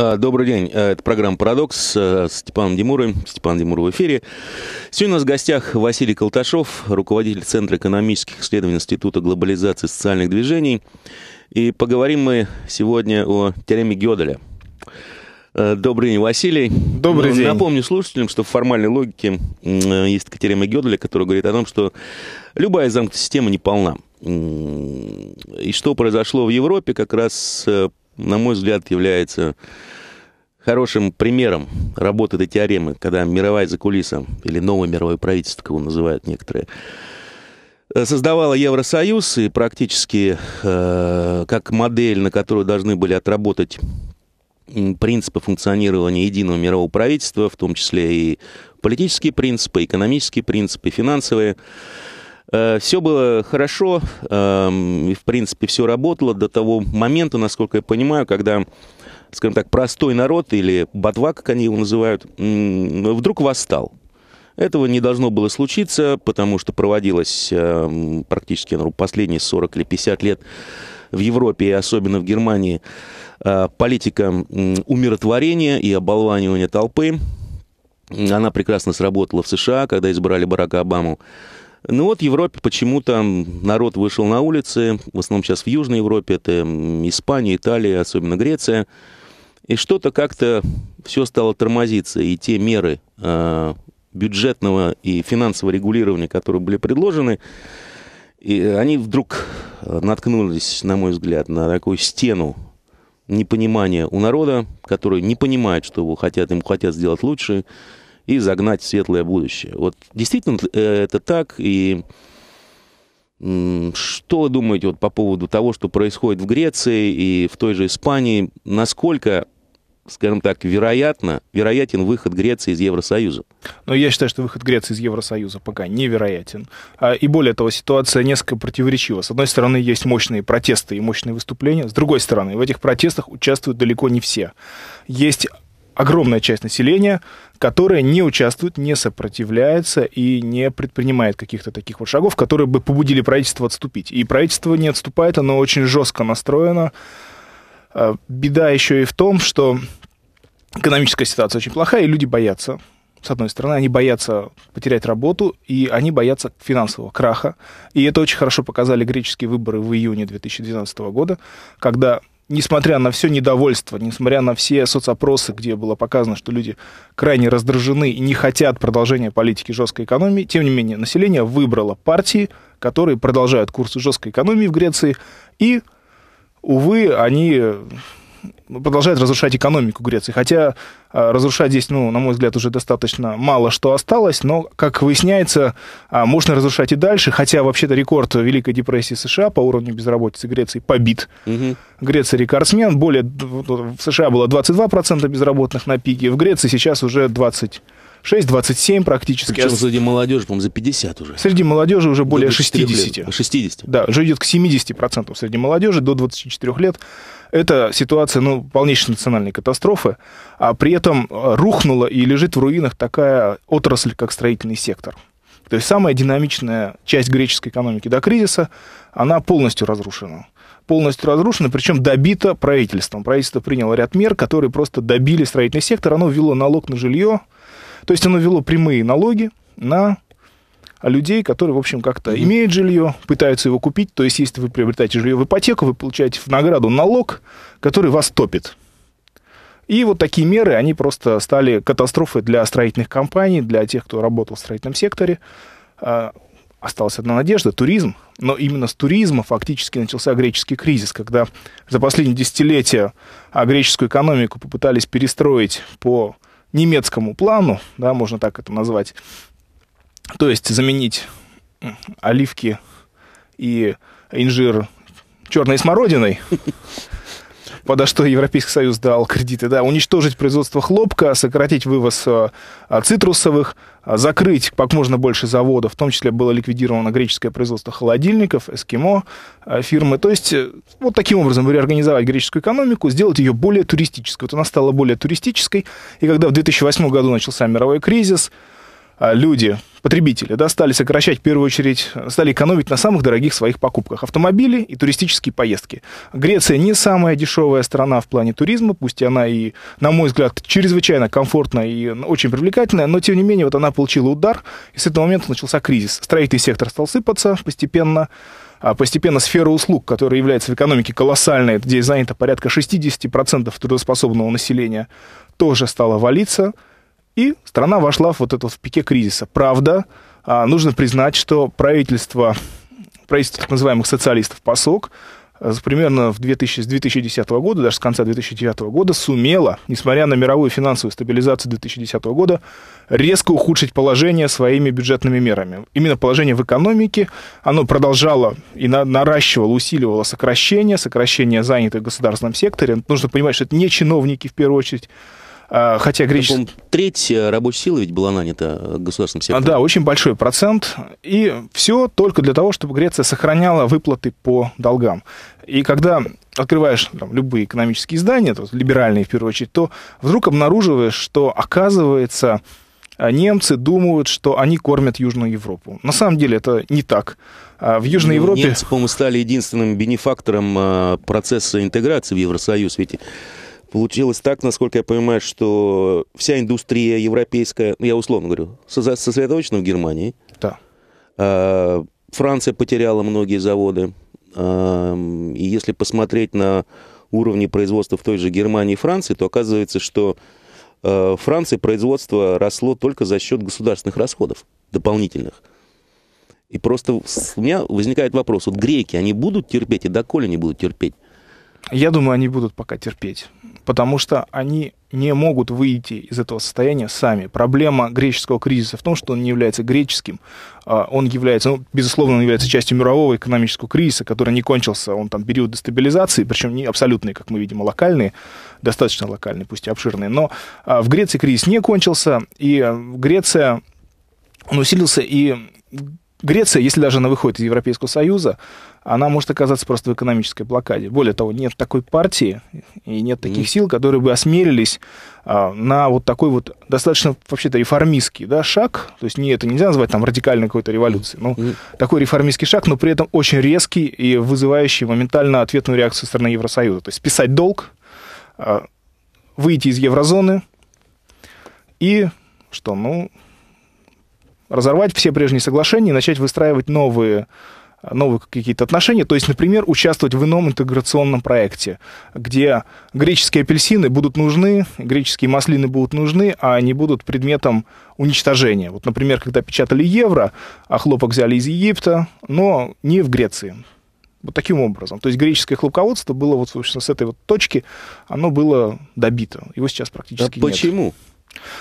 А, добрый день. А, это программа «Парадокс» с э, Степаном Демуровым. Степан Демуров в эфире. Сегодня у нас в гостях Василий Колташов, руководитель Центра экономических исследований Института глобализации социальных движений. И поговорим мы сегодня о теореме Гёделя. А, добрый день, Василий. Добрый ну, день. Напомню слушателям, что в формальной логике э, есть теорема Гёделя, которая говорит о том, что любая замкнутая система неполна. И что произошло в Европе как раз э, на мой взгляд, является хорошим примером работы этой теоремы, когда мировая закулиса, или новое мировое правительство, как его называют некоторые, э, создавала Евросоюз и практически э, как модель, на которую должны были отработать принципы функционирования единого мирового правительства, в том числе и политические принципы, экономические принципы, финансовые. Э, все было хорошо, эм, и, в принципе, все работало до того момента, насколько я понимаю, когда, скажем так, простой народ или ботва, как они его называют, вдруг восстал. Этого не должно было случиться, потому что проводилось э, практически ну, последние 40 или 50 лет в Европе и особенно в Германии э, политика э, умиротворения и оболванивания толпы. Она прекрасно сработала в США, когда избрали Барака Обаму. Ну вот в Европе почему-то народ вышел на улицы, в основном сейчас в Южной Европе, это Испания, Италия, особенно Греция. И что-то как-то все стало тормозиться, и те меры э, бюджетного и финансового регулирования, которые были предложены, и они вдруг а, наткнулись, на мой взгляд, на такую стену непонимания у народа, который не понимает, что его хотят, ему хотят сделать лучше, и загнать светлое будущее. Вот действительно э, это так, и что вы думаете вот по поводу того, что происходит в Греции и в той же Испании? Насколько, скажем так, вероятно, вероятен выход Греции из Евросоюза? Но я считаю, что выход Греции из Евросоюза пока невероятен. А, и более того, ситуация несколько противоречива. С одной стороны, есть мощные протесты и мощные выступления. С другой стороны, в этих протестах участвуют далеко не все. Есть огромная часть населения, которая не участвует, не сопротивляется и не предпринимает каких-то таких вот шагов, которые бы побудили правительство отступить. И правительство не отступает, оно очень жестко настроено. А, беда еще и в том, что экономическая ситуация очень плохая, и люди боятся. С одной стороны, они боятся потерять работу, и они боятся финансового краха. И это очень хорошо показали греческие выборы в июне 2012 года, когда несмотря на все недовольство, несмотря на все соцопросы, где было показано, что люди крайне раздражены и не хотят продолжения политики жесткой экономии, тем не менее население выбрало партии, которые продолжают курс жесткой экономии в Греции, и, увы, они продолжает разрушать экономику Греции. Хотя а, разрушать здесь, ну, на мой взгляд, уже достаточно мало что осталось, но, как выясняется, а, можно разрушать и дальше, хотя вообще-то рекорд Великой депрессии США по уровню безработицы Греции побит. Угу. Греция рекордсмен, более в США было 22% безработных на пике, в Греции сейчас уже 20 6,27 практически. Причем среди молодежи, по-моему, за 50 уже. Среди молодежи уже более 60. Лет. 60. Да, уже идет к 70% среди молодежи до 24 лет. Это ситуация, ну, полнейшей национальной катастрофы, а при этом э, рухнула и лежит в руинах такая отрасль, как строительный сектор. То есть самая динамичная часть греческой экономики до кризиса, она полностью разрушена. Полностью разрушена, причем добита правительством. Правительство приняло ряд мер, которые просто добили строительный сектор. Оно ввело налог на жилье, то есть оно ввело прямые налоги на людей, которые, в общем, как-то имеют жилье, пытаются его купить. То есть, если вы приобретаете жилье в ипотеку, вы получаете в награду налог, который вас топит. И вот такие меры, они просто стали катастрофой для строительных компаний, для тех, кто работал в строительном секторе. А, осталась одна надежда – туризм. Но именно с туризма фактически начался греческий кризис, когда за последние десятилетия а, греческую экономику попытались перестроить по немецкому плану, да, можно так это назвать, то есть заменить оливки и инжир черной смородиной, подо что Европейский Союз дал кредиты, да, уничтожить производство хлопка, сократить вывоз э, цитрусовых, э, закрыть как можно больше заводов, в том числе было ликвидировано греческое производство холодильников, эскимо, э, фирмы. То есть вот таким образом реорганизовать греческую экономику, сделать ее более туристической. Вот она стала более туристической, и когда в 2008 году начался мировой кризис, люди потребители, да, стали сокращать, в первую очередь, стали экономить на самых дорогих своих покупках. Автомобили и туристические поездки. Греция не самая дешевая страна в плане туризма, пусть она и, на мой взгляд, чрезвычайно комфортная и очень привлекательная, но, тем не менее, вот она получила удар, и с этого момента начался кризис. Строительный сектор стал сыпаться постепенно, а постепенно сфера услуг, которая является в экономике колоссальной, где занято порядка 60% трудоспособного населения, тоже стала валиться – и страна вошла в вот это в пике кризиса. Правда, а, нужно признать, что правительство, правительство так называемых социалистов ПАСОК э, примерно в 2000, с 2010 года, даже с конца 2009 года, сумела, несмотря на мировую финансовую стабилизацию 2010 года, резко ухудшить положение своими бюджетными мерами. Именно положение в экономике, оно продолжало и на, наращивало, усиливало сокращение, сокращение занятых в государственном секторе. Нужно понимать, что это не чиновники в первую очередь, а, хотя ну, греческая... Треть э, рабочей силы ведь была нанята э, государством а, сектором. Да, очень большой процент. И все только для того, чтобы Греция сохраняла выплаты по долгам. И когда открываешь там, любые экономические издания, то, либеральные в первую очередь, то вдруг обнаруживаешь, что оказывается а, немцы думают, что они кормят Южную Европу. На самом деле это не так. В Южной ну, Европе... Немцы, по-моему, стали единственным бенефактором процесса интеграции в Евросоюз. Ведь Получилось так, насколько я понимаю, что вся индустрия европейская, ну, я условно говорю, сосредоточена в Германии. Да. А, Франция потеряла многие заводы. А, и если посмотреть на уровни производства в той же Германии и Франции, то оказывается, что а, в Франции производство росло только за счет государственных расходов дополнительных. И просто у меня возникает вопрос, вот греки, они будут терпеть и доколе они будут терпеть? Я думаю, они будут пока терпеть, потому что они не могут выйти из этого состояния сами. Проблема греческого кризиса в том, что он не является греческим, а, он является, ну, безусловно, он является частью мирового экономического кризиса, который не кончился, он там период дестабилизации, причем не абсолютный, как мы видим, а локальный, достаточно локальный, пусть и обширный. Но а, в Греции кризис не кончился, и в а, Греция, он усилился, и Греция, если даже она выходит из Европейского Союза, она может оказаться просто в экономической блокаде. Более того, нет такой партии и нет таких сил, которые бы осмелились а, на вот такой вот достаточно вообще-то реформистский да, шаг. То есть не, это нельзя назвать там радикальной какой-то революцией. но такой реформистский шаг, но при этом очень резкий и вызывающий моментально ответную реакцию со стороны Евросоюза. То есть писать долг, а, выйти из еврозоны и что, ну, разорвать все прежние соглашения и начать выстраивать новые новые какие-то отношения. То есть, например, участвовать в ином интеграционном проекте, где греческие апельсины будут нужны, греческие маслины будут нужны, а они будут предметом уничтожения. Вот, например, когда печатали евро, а хлопок взяли из Египта, но не в Греции. Вот таким образом. То есть греческое хлопководство было вот, собственно, с этой вот точки, оно было добито. Его сейчас практически а нет. Почему?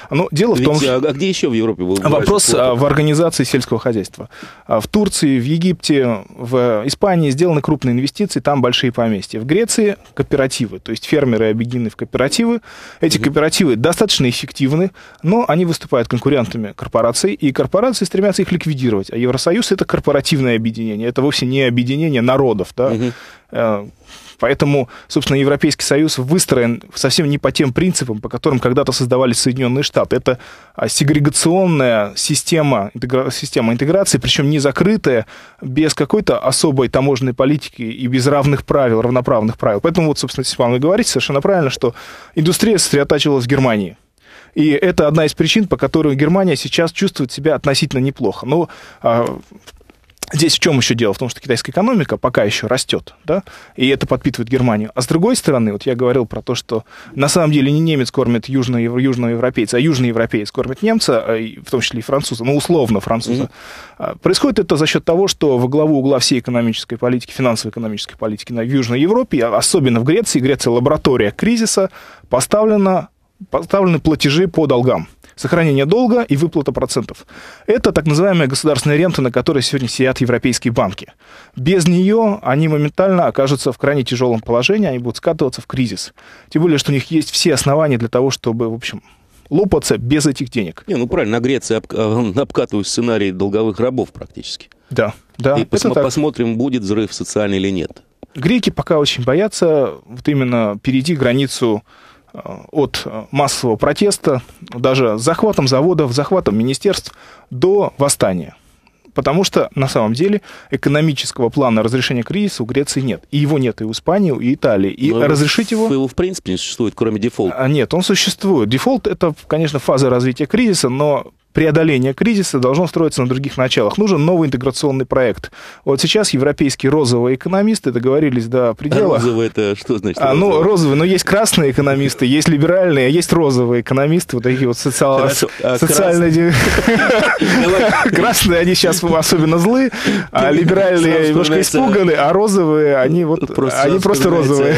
Ну, дело Ведь, в том, а, что... А где еще в Европе был? Вопрос а, в организации сельского хозяйства. А, в Турции, в Египте, в Испании сделаны крупные инвестиции, там большие поместья. В Греции кооперативы, то есть фермеры объединены в кооперативы. Эти кооперативы достаточно эффективны, но они выступают конкурентами корпораций, и корпорации стремятся их ликвидировать. А Евросоюз — это корпоративное объединение, это вовсе не объединение народов, да? Поэтому, собственно, Европейский Союз выстроен совсем не по тем принципам, по которым когда-то создавались Соединенные Штаты. Это а, сегрегационная система, система интеграции, причем не закрытая, без какой-то особой таможенной политики и без равных правил, равноправных правил. Поэтому, вот, собственно, Степан, вы говорите совершенно правильно, что индустрия сосредотачивалась в Германии. И это одна из причин, по которой Германия сейчас чувствует себя относительно неплохо. Но а, Здесь в чем еще дело? В том, что китайская экономика пока еще растет, да, и это подпитывает Германию. А с другой стороны, вот я говорил про то, что на самом деле не немец кормит южно южного европейца, а южный европеец кормит немца, а в том числе и француза, ну, условно француза. Mm-hmm. Происходит это за счет того, что во главу угла всей экономической политики, финансово-экономической политики на Южной Европе, а особенно в Греции, Греция лаборатория кризиса, поставлена, поставлены платежи по долгам сохранение долга и выплата процентов. Это так называемая государственная рента, на которой сегодня сидят европейские банки. Без нее они моментально окажутся в крайне тяжелом положении, они будут скатываться в кризис. Тем более, что у них есть все основания для того, чтобы, в общем, лопаться без этих денег. Не, ну правильно, на Греции об, э, обкатывают сценарий долговых рабов практически. Да, да. И пос- так. посмотрим, будет взрыв социальный или нет. Греки пока очень боятся вот именно перейти границу Э, от э, массового протеста, даже захватом заводов, захватом министерств до восстания. Потому что на самом деле экономического плана разрешения кризиса у Греции нет. И его нет и у Испании, и Италии. И Но ну, разрешить его... Его в принципе не существует, кроме дефолта. А, нет, он существует. Дефолт это, конечно, фаза развития кризиса, но преодоление кризиса должно строиться на других началах. Нужен новый интеграционный проект. Вот сейчас европейские розовые экономисты договорились до предела. А розовые это что значит? Розовые? А, ну, розовые, но ну, есть красные экономисты, есть либеральные, а есть розовые экономисты, вот такие вот социал... А социальные... Красные, они сейчас особенно злы, а либеральные немножко э, испуганы, а розовые, они вот... Они просто э, розовые.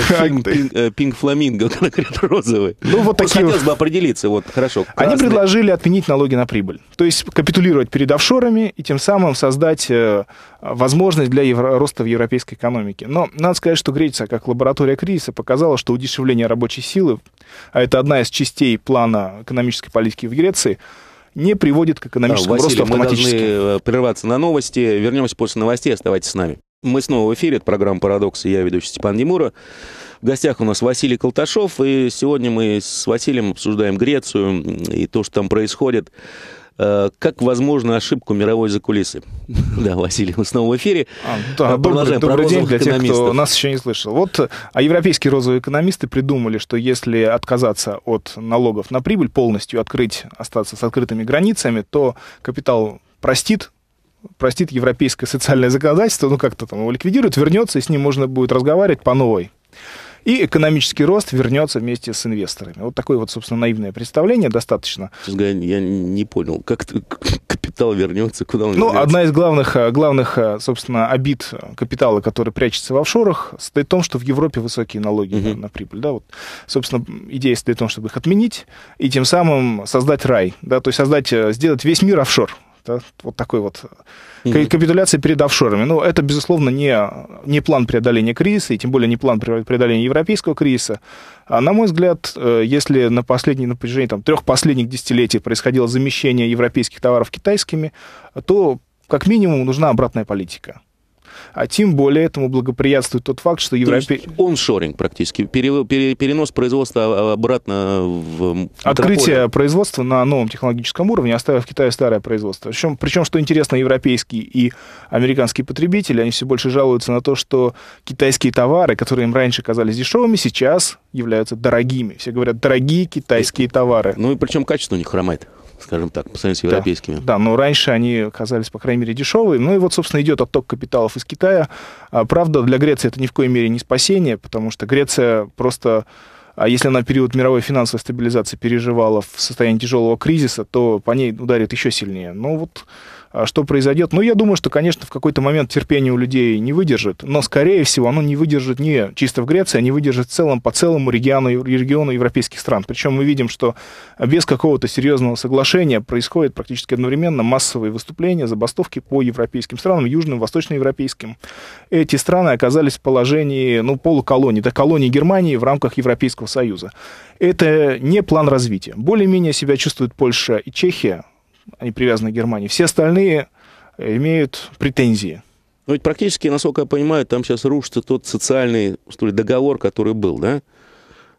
Э, Пинг Фламинго, розовые. Ну, вот такие... Хотелось бы определиться, вот, хорошо. Они предложили отменить налоги на прибыль прибыль. То есть капитулировать перед офшорами и тем самым создать э, возможность для евро, роста в европейской экономике. Но надо сказать, что Греция, как лаборатория кризиса, показала, что удешевление рабочей силы, а это одна из частей плана экономической политики в Греции, не приводит к экономическому да, Василий, росту автоматически. Мы должны э, прерваться на новости. Вернемся после новостей. Оставайтесь с нами. Мы снова в эфире. Это программа «Парадокс» я, ведущий Степан Демура. В гостях у нас Василий Колташов. И сегодня мы с Василием обсуждаем Грецию и то, что там происходит. Э, как возможно ошибку мировой закулисы? Да, Василий, мы снова в эфире. А, да, э, добрый, день для тех, кто нас еще не слышал. Вот э, а европейские розовые экономисты придумали, что если отказаться от налогов на прибыль, полностью открыть, остаться с открытыми границами, то капитал простит простит европейское социальное законодательство, ну как-то там его ликвидирует, вернется, и с ним можно будет разговаривать по новой и экономический рост вернется вместе с инвесторами. Вот такое вот, собственно, наивное представление достаточно. Я не понял, как капитал вернется, куда он Ну, вернется? одна из главных, э, главных, э, собственно, обид э, капитала, который прячется в офшорах, стоит в том, что в Европе высокие налоги угу. на, на прибыль. Да, вот, собственно, идея стоит в том, чтобы их отменить и тем самым создать рай, да, то есть создать, сделать весь мир офшор. Да? Вот такой вот mm капитуляция перед офшорами. Но ну, это, безусловно, не, не план преодоления кризиса, и тем более не план преодоления европейского кризиса. А, на мой взгляд, э, если на последней на там, трех последних десятилетий происходило замещение европейских товаров китайскими, то как минимум нужна обратная политика а тем более этому благоприятствует тот факт, что Европе... оншоринг практически, перенос производства а, обратно в Открытие метрополию. производства на новом технологическом уровне, оставив в Китае старое производство. Причем, причем, что интересно, европейские и американские потребители, они все больше жалуются на то, что китайские товары, которые им раньше казались дешевыми, сейчас являются дорогими. Все говорят, дорогие китайские э, товары. Ну и причем качество у них хромает скажем так, по сравнению с европейскими. Да, да, но раньше они казались, по крайней мере, дешевые. Ну и вот, собственно, идет отток капиталов из Китая. А, правда, для Греции это ни в коей мере не спасение, потому что Греция просто... А если она период мировой финансовой стабилизации переживала в состоянии тяжелого кризиса, то по ней ударит еще сильнее. Но ну вот а, что произойдет. Ну, я думаю, что, конечно, в какой-то момент терпение у людей не выдержит, но, скорее всего, оно не выдержит не чисто в Греции, а не выдержит в целом по целому региону, региону европейских стран. Причем мы видим, что без какого-то серьезного соглашения происходит практически одновременно массовые выступления, забастовки по европейским странам, южным, восточноевропейским. Эти страны оказались в положении ну, полуколонии, это колонии Германии в рамках Европейского Союза. Это не план развития. Более-менее себя чувствует Польша и Чехия, они привязаны к Германии. Все остальные э, имеют претензии. Ну ведь практически, насколько я понимаю, там сейчас рушится тот социальный что ли, договор, который был, да?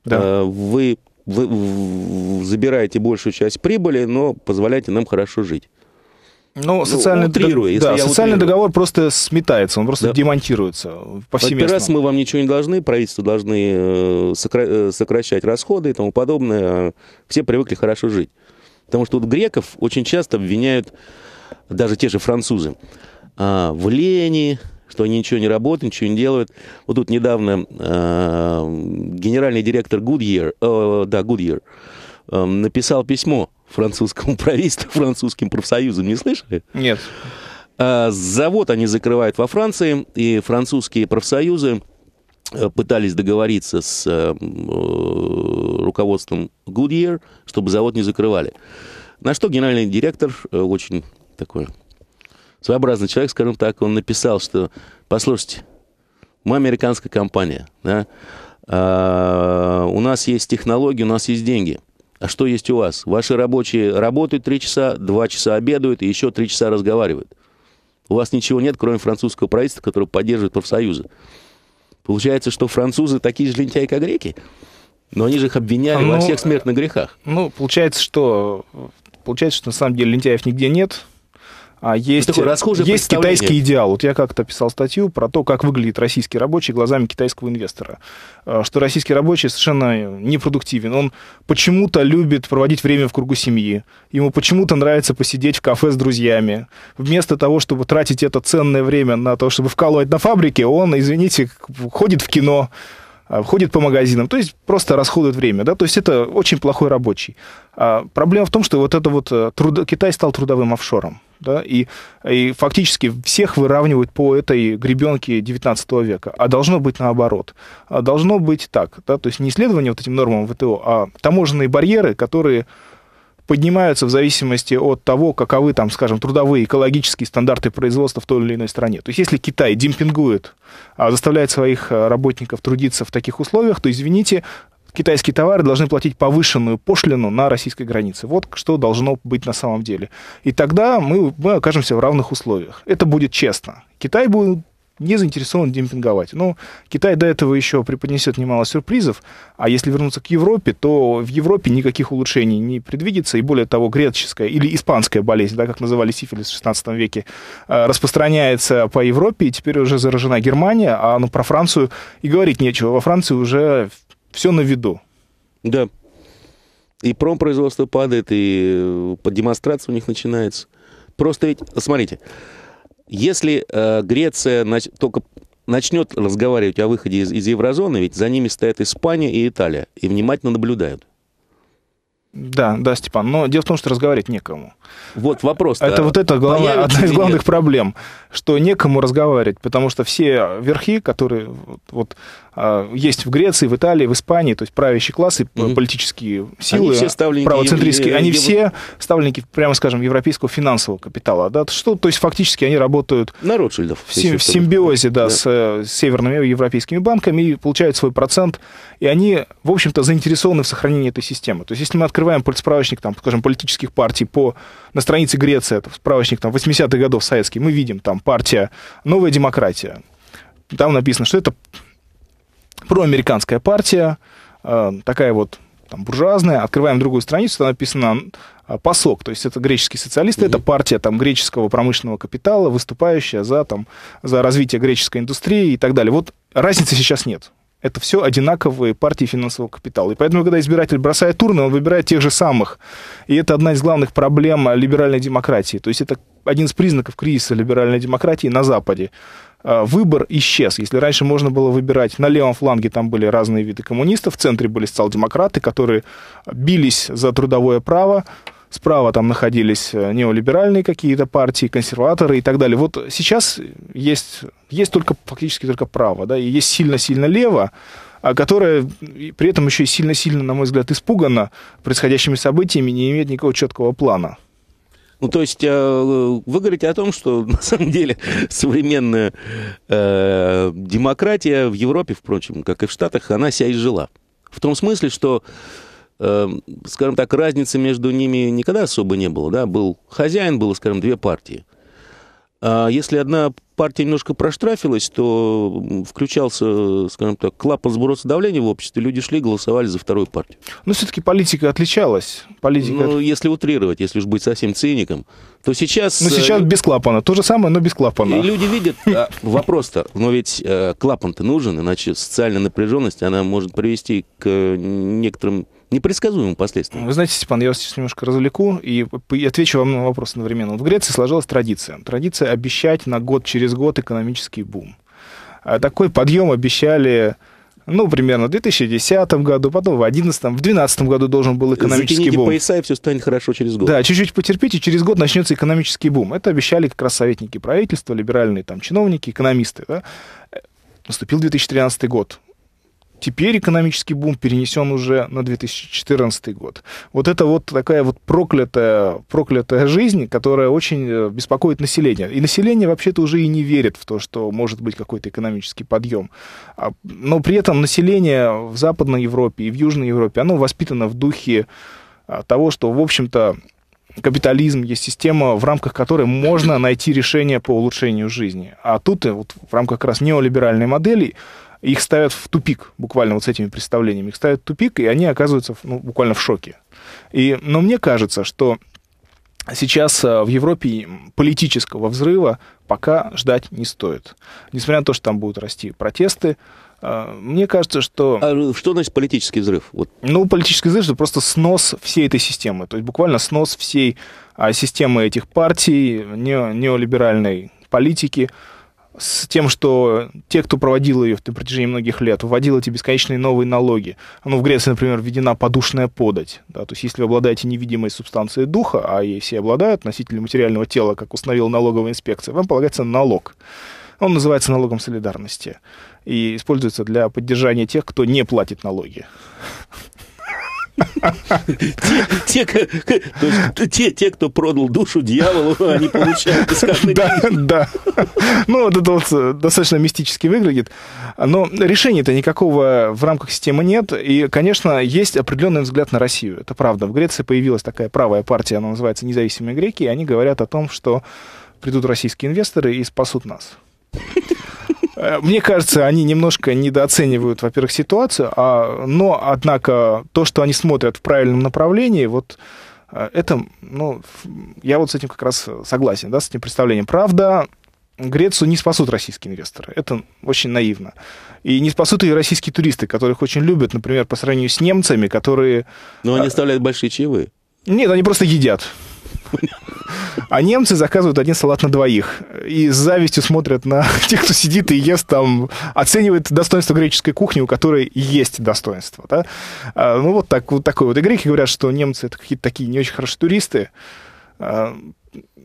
Да. Э, вы, вы забираете большую часть прибыли, но позволяете нам хорошо жить. Ну, ну социальный, утрируя, да, социальный договор просто сметается, он просто да. демонтируется повсеместно. Первый раз мы вам ничего не должны, правительство должны э, сокращать расходы и тому подобное. А все привыкли хорошо жить. Потому что вот греков очень часто обвиняют даже те же французы а, в лени, что они ничего не работают, ничего не делают. Вот тут недавно э, генеральный директор Goodyear, э, да, Goodyear, э, написал письмо французскому правительству, французским профсоюзам. Не слышали? Нет. Э, завод они закрывают во Франции, и французские профсоюзы Э, пытались договориться с э, э, руководством Goodyear, чтобы завод не закрывали. На что генеральный директор, очень такой своеобразный человек, скажем так, он написал, что, послушайте, мы американская компания, да, э, у нас есть технологии, у нас есть деньги. А что есть у вас? Ваши рабочие работают 3 часа, 2 часа обедают и еще 3 часа разговаривают. У вас ничего нет, кроме французского правительства, которое поддерживает профсоюзы. Получается, что французы такие же лентяи, как греки? Но они же их обвиняли ну, во всех смертных грехах. Ну, получается, что получается, что на самом деле лентяев нигде нет, а, есть, ну, такое есть китайский идеал. Вот я как-то писал статью про то, как выглядит российский рабочий глазами китайского инвестора. А, что российский рабочий совершенно непродуктивен. Он почему-то любит проводить время в кругу семьи. Ему почему-то нравится посидеть в кафе с друзьями. Вместо того, чтобы тратить это ценное время на то, чтобы вкалывать на фабрике, он, извините, ходит в кино, а, ходит по магазинам, то есть просто расходует время, да, то есть это очень плохой рабочий. А проблема в том, что вот это вот э, труд... Китай стал трудовым офшором да, и, и фактически всех выравнивают по этой гребенке 19 века, а должно быть наоборот. А должно быть так, да, то есть не исследование вот этим нормам ВТО, а таможенные барьеры, которые поднимаются в зависимости от того, каковы там, скажем, трудовые, экологические стандарты производства в той или иной стране. То есть если Китай демпингует, а заставляет своих э, работников трудиться в таких условиях, то, извините, китайские товары должны платить повышенную пошлину на российской границе. Вот что должно быть на самом деле. И тогда мы, мы окажемся в равных условиях. Это будет честно. Китай будет не заинтересован демпинговать. Но ну, Китай до этого еще преподнесет немало сюрпризов, а если вернуться к Европе, то в Европе никаких улучшений не предвидится, и более того, греческая или испанская болезнь, да, как называли сифилис в 16 веке, э, распространяется по Европе, и теперь уже заражена Германия, а ну, про Францию и говорить нечего. Во Франции уже все на виду. Да. И промпроизводство падает, и э, демонстрация у них начинается. Просто ведь, смотрите, если э, Греция нач... только начнет разговаривать о выходе из, из еврозоны, ведь за ними стоят Испания и Италия, и внимательно наблюдают. Да, да, Степан. Но дело в том, что разговаривать некому. Вот вопрос. Это вот это главная, одна из главных нет. проблем что некому разговаривать, потому что все верхи, которые вот, вот а, есть в Греции, в Италии, в Испании, то есть правящие классы, угу. политические силы, они все правоцентристские, они все ставленники, прямо скажем, европейского финансового капитала, да, что, то есть фактически они работают на Ротшильдов, в, сим, в симбиозе, да, да. С, э, с северными европейскими банками и получают свой процент, и они, в общем-то, заинтересованы в сохранении этой системы. То есть если мы открываем справочник, там, скажем, политических партий по на странице Греции, это справочник там 80-х годов советский, мы видим там партия «Новая демократия». Там написано, что это проамериканская партия, э, такая вот там, буржуазная. Открываем другую страницу, там написано э, ПАСОК, то есть это греческие социалисты, mm-hmm. это партия там, греческого промышленного капитала, выступающая за, там, за развитие греческой индустрии и так далее. Вот разницы сейчас нет это все одинаковые партии финансового капитала. И поэтому, когда избиратель бросает урны, он выбирает тех же самых. И это одна из главных проблем либеральной демократии. То есть это один из признаков кризиса либеральной демократии на Западе. А, выбор исчез. Если раньше можно было выбирать, на левом фланге там были разные виды коммунистов, в центре были социал-демократы, которые бились за трудовое право, справа там находились э, неолиберальные какие-то партии, консерваторы и так далее. Вот сейчас есть, есть только, фактически только право, да, и есть сильно-сильно лево, а которая при этом еще и сильно-сильно, на мой взгляд, испугана происходящими событиями, не имеет никакого четкого плана. Ну, то есть э, вы говорите о том, что на самом деле современная э, демократия в Европе, впрочем, как и в Штатах, она себя изжила. В том смысле, что Эм, скажем так, разницы между ними никогда особо не было. Да? Был хозяин, было, скажем, две партии. А если одна партия немножко проштрафилась, то включался, скажем так, клапан сброса давления в обществе, люди шли, голосовали за вторую партию. Но все-таки политика отличалась. Политика... Ну, если утрировать, если уж быть совсем циником, то сейчас... Но э, сейчас без клапана. То же самое, но без клапана. И люди видят... А, вопрос-то, но ведь э, клапан-то нужен, иначе социальная напряженность, она может привести к некоторым непредсказуемым последствиям. Вы знаете, Степан, я вас сейчас немножко развлеку и отвечу вам на вопрос одновременно. В Греции сложилась традиция. Традиция обещать на год через год экономический бум. А такой подъем обещали ну, примерно в 2010 году, потом в 2011, в 2012 году должен был экономический Затяните бум. пояса, и все станет хорошо через год. Да, чуть-чуть потерпите, через год начнется экономический бум. Это обещали как раз советники правительства, либеральные там чиновники, экономисты. Да? Наступил 2013 год. Теперь экономический бум перенесен уже на 2014 год. Вот это вот такая вот проклятая, проклятая жизнь, которая очень э, беспокоит население. И население вообще-то уже и не верит в то, что может быть какой-то экономический подъем. А, но при этом население в Западной Европе и в Южной Европе, оно воспитано в духе а, того, что, в общем-то, капитализм, есть система, в рамках которой можно найти решение по улучшению жизни. А тут э, вот, в рамках как раз неолиберальной модели их ставят в тупик, буквально вот с этими представлениями. Их ставят в тупик, и они оказываются ну, буквально в шоке. И, но мне кажется, что сейчас э, в Европе политического взрыва пока ждать не стоит. Несмотря на то, что там будут расти протесты, э, мне кажется, что... А ну, что значит политический взрыв? Вот. Ну, политический взрыв – это просто снос всей этой системы. То есть буквально снос всей а, системы этих партий, не, неолиберальной политики – с тем, что те, кто проводил ее на протяжении многих лет, вводил эти бесконечные новые налоги. Ну, в Греции, например, введена подушная подать. Да, то есть, если вы обладаете невидимой субстанцией духа, а ей все обладают, носители материального тела, как установила налоговая инспекция, вам полагается налог. Он называется налогом солидарности и используется для поддержания тех, кто не платит налоги. Те, те те те кто продал душу дьяволу, они получают Да, да. Ну, это э, достаточно мистически выглядит. Но решения-то никакого в рамках системы нет. И, конечно, есть определенный взгляд на Россию. Это правда. В Греции появилась такая правая партия, она называется «Независимые греки», и они говорят о том, что придут российские инвесторы и спасут нас. Э, мне кажется, они немножко недооценивают, во-первых, ситуацию, а, но, однако, то, что они смотрят в правильном направлении, вот э, это, ну, я вот с этим как раз согласен, да, с этим представлением. Правда, Грецию не спасут российские инвесторы. Это очень наивно. И не спасут и российские туристы, которых очень любят, например, по сравнению с немцами, которые... Но они э, оставляют большие чаевые. Нет, они просто едят. А немцы заказывают один салат на двоих. И с завистью смотрят на тех, кто сидит и ест там, оценивает достоинство греческой кухни, у которой есть достоинство. Да? А, ну, вот, так, вот такой вот. И греки говорят, что немцы это какие-то такие не очень хорошие туристы. А,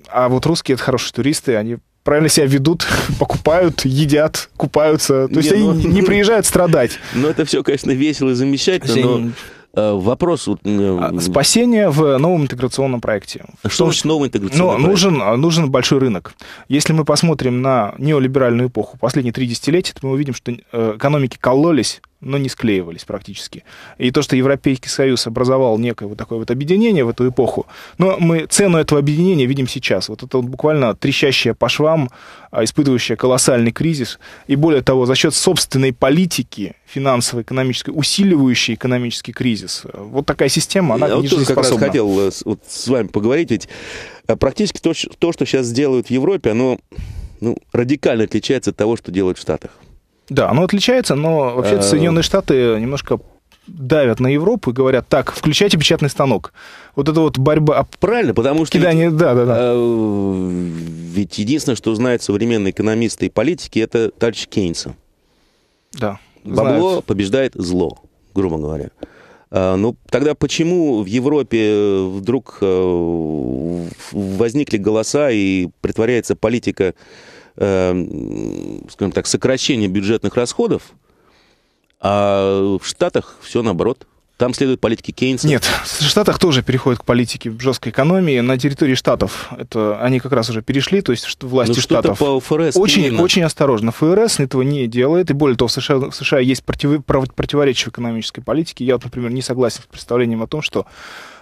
а вот русские это хорошие туристы, они правильно себя ведут, покупают, едят, купаются. То не, есть ну, они не приезжают страдать. Ну, это все, конечно, весело и замечательно, но Э, вопрос... А спасение в новом интеграционном проекте. А что значит новый интеграционный Но проект? Нужен, а, нужен большой рынок. Если мы посмотрим на неолиберальную эпоху, последние три десятилетия, то мы увидим, что э, экономики кололись но не склеивались практически. И то, что Европейский Союз образовал некое вот такое вот объединение в эту эпоху, но мы цену этого объединения видим сейчас. Вот это вот буквально трещащая по швам, а, испытывающая колоссальный кризис, и более того, за счет собственной политики финансово-экономической, усиливающей экономический кризис. Э, вот такая система, она Я вот тоже как раз хотел э, вот с вами поговорить, ведь э, практически то что сейчас делают в Европе, оно ну, радикально отличается от того, что делают в Штатах. Да, оно отличается, но вообще э. Соединенные Штаты немножко давят на Европу и говорят, так, включайте печатный станок. Вот это вот борьба... Правильно, потому что... Кидание, ведь, да, да, да. Э, ведь единственное, что знают современные экономисты и политики, это товарищ Кейнса. Да. Бабло знают. побеждает зло, грубо говоря. А, ну, тогда почему в Европе вдруг возникли голоса и притворяется политика э, скажем так, сокращение бюджетных расходов, а в Штатах все наоборот. Там следует политике Кейнса. Нет, в Штатах тоже переходят к политике жесткой экономии. На территории Штатов это они как раз уже перешли, то есть власти Но ну, Штатов. По ФРС очень, очень осторожно. ФРС этого не делает. И более того, в США, в США есть против, противоречие в экономической политике. Я, например, не согласен с представлением о том, что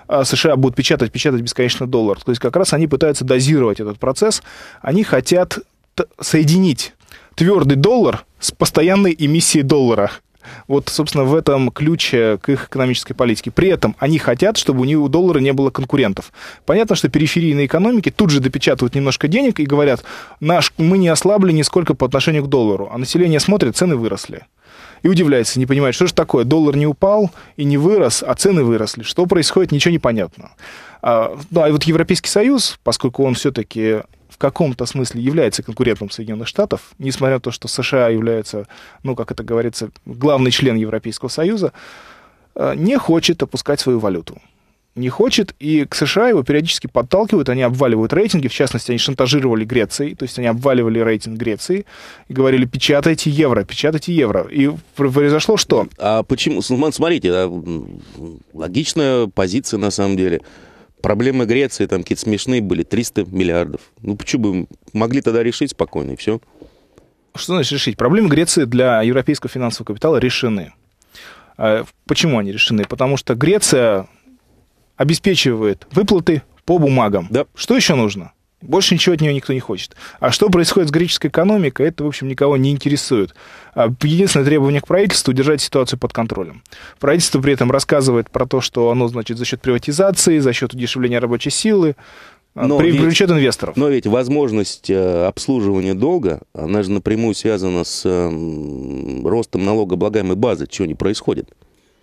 а, США будут печатать, печатать бесконечно доллар. То есть как раз они пытаются дозировать этот процесс. Они хотят соединить твердый доллар с постоянной эмиссией доллара. Вот, собственно, в этом ключе к их экономической политике. При этом они хотят, чтобы у него у доллара не было конкурентов. Понятно, что периферийные экономики тут же допечатывают немножко денег и говорят, наш, мы не ослабли нисколько по отношению к доллару, а население смотрит, цены выросли. И удивляется, не понимает, что же такое, доллар не упал и не вырос, а цены выросли. Что происходит, ничего не понятно. А, ну, а вот Европейский Союз, поскольку он все-таки каком-то смысле является конкурентом Соединенных Штатов, несмотря на то, что США является, ну, как это говорится, главный член Европейского Союза, э, не хочет опускать свою валюту. Не хочет, и к США его периодически подталкивают, они обваливают рейтинги, в частности, они шантажировали Грецией, то есть они обваливали рейтинг Греции и говорили, печатайте евро, печатайте евро. И произошло что? А почему? Ну, смотрите, логичная позиция на самом деле – Проблемы Греции там какие-то смешные были, 300 миллиардов. Ну почему бы могли тогда решить спокойно, и все. Что значит решить? Проблемы Греции для европейского финансового капитала решены. А, почему они решены? Потому что Греция обеспечивает выплаты по бумагам. Да. Что еще нужно? Больше ничего от нее никто не хочет. А что происходит с греческой экономикой, это, в общем, никого не интересует. А, единственное требование к правительству – удержать ситуацию под контролем. Правительство при этом рассказывает про то, что оно, значит, за счет приватизации, за счет удешевления рабочей силы, а, но при, ведь, привлечет инвесторов. Но ведь возможность э, обслуживания долга, она же напрямую связана с ростом налогооблагаемой базы, чего не происходит.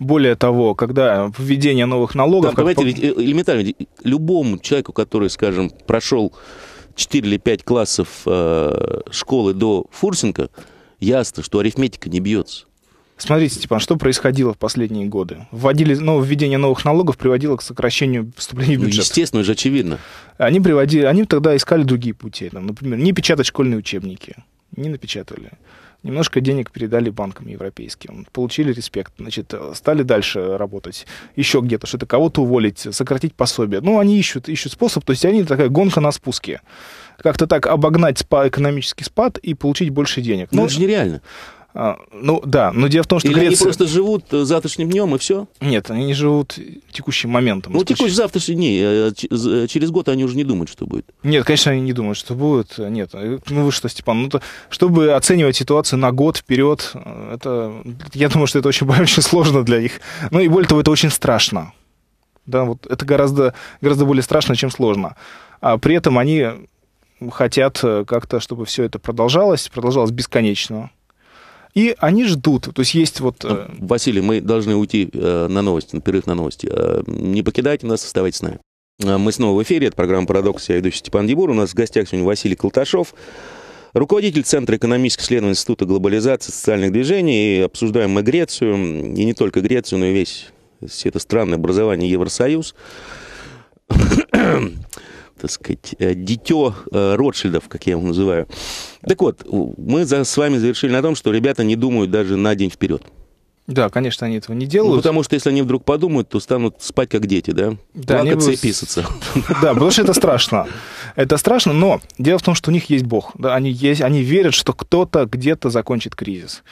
Более того, когда введение новых налогов... Там, давайте ведь э, элементарно, любому человеку, который, скажем, прошел 4 или 5 классов э, школы до Фурсенко, ясно, что арифметика не бьется. Смотрите, Степан, что происходило в последние годы? Вводили, ну, введение новых налогов приводило к сокращению поступлений в ну, бюджет. Ну, естественно, же очевидно. Они, приводили, они тогда искали другие пути. Там, например, не печатать школьные учебники. Не напечатали немножко денег передали банкам европейским, получили респект, значит, э, стали дальше работать, еще где-то что-то, кого-то уволить, сократить пособие. Ну, они ищут, ищут способ, то есть они такая гонка на спуске. Как-то так обогнать спа, экономический спад и получить больше денег. Ну, Но... Ну, это же нереально. А, ну да, но дело в том, что Или Греция... они просто живут э, завтрашним днем и все? Нет, они не живут текущим моментом. Ну, текущий завтрашний день, э, э, через год они уже не думают, что будет. Нет, конечно, они не думают, что будет. Нет, ну вы что, Степан, ну то, чтобы оценивать ситуацию на год вперед, это, я думаю, что это очень, очень сложно для них. Ну и более того, это очень страшно. Да, вот это гораздо, гораздо более страшно, чем сложно. А при этом они хотят как-то, чтобы все это продолжалось, продолжалось бесконечно и они ждут. То есть есть вот... Ну, э, Василий, мы должны уйти э, на новости, на перерыв на новости. Э, не покидайте нас, оставайтесь с нами. Мы снова в эфире, это программа «Парадокс», я ведущий Степан Дебур. У нас в гостях сегодня Василий Колташов, руководитель Центра экономических исследований Института глобализации социальных движений. И обсуждаем мы Грецию, и не только Грецию, но и весь все это странное образование Евросоюз так сказать, э, дитё э, Ротшильдов, как я его называю. Так вот, мы с вами завершили на том, что ребята не думают даже на день вперед. Да, конечно, они этого не делают. Ну, потому что если они вдруг подумают, то станут спать как дети, да? Да, они... и писаться. Да, потому что это страшно. Это страшно, но дело в том, что у них есть Бог. Да, они, есть, они верят, что кто-то где-то закончит кризис.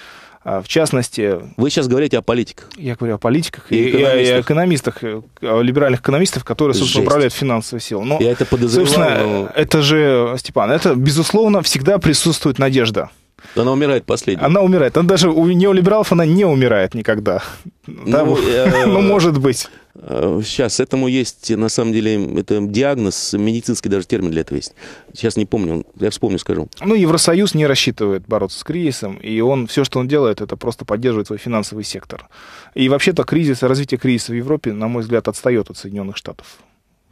А, в частности... Вы сейчас говорите о политиках. Я говорю о политиках и, и, экономистах. и о экономистах, э, о либеральных экономистов, которые, собственно, Жесть. управляют финансовой силой. Но, Я это подозреваю. Собственно, но... это же, Степан, это, безусловно, всегда присутствует надежда. Она умирает последней. Она умирает. Она даже у неолибералов она не умирает никогда. Там, ну, э, ну, может быть. Э, сейчас этому есть, на самом деле, это диагноз, медицинский даже термин для этого есть. Сейчас не помню, я вспомню, скажу. Ну, Евросоюз не рассчитывает бороться с кризисом, и он, все, что он делает, это просто поддерживает свой финансовый сектор. И вообще-то кризис, развитие кризиса в Европе, на мой взгляд, отстает от Соединенных Штатов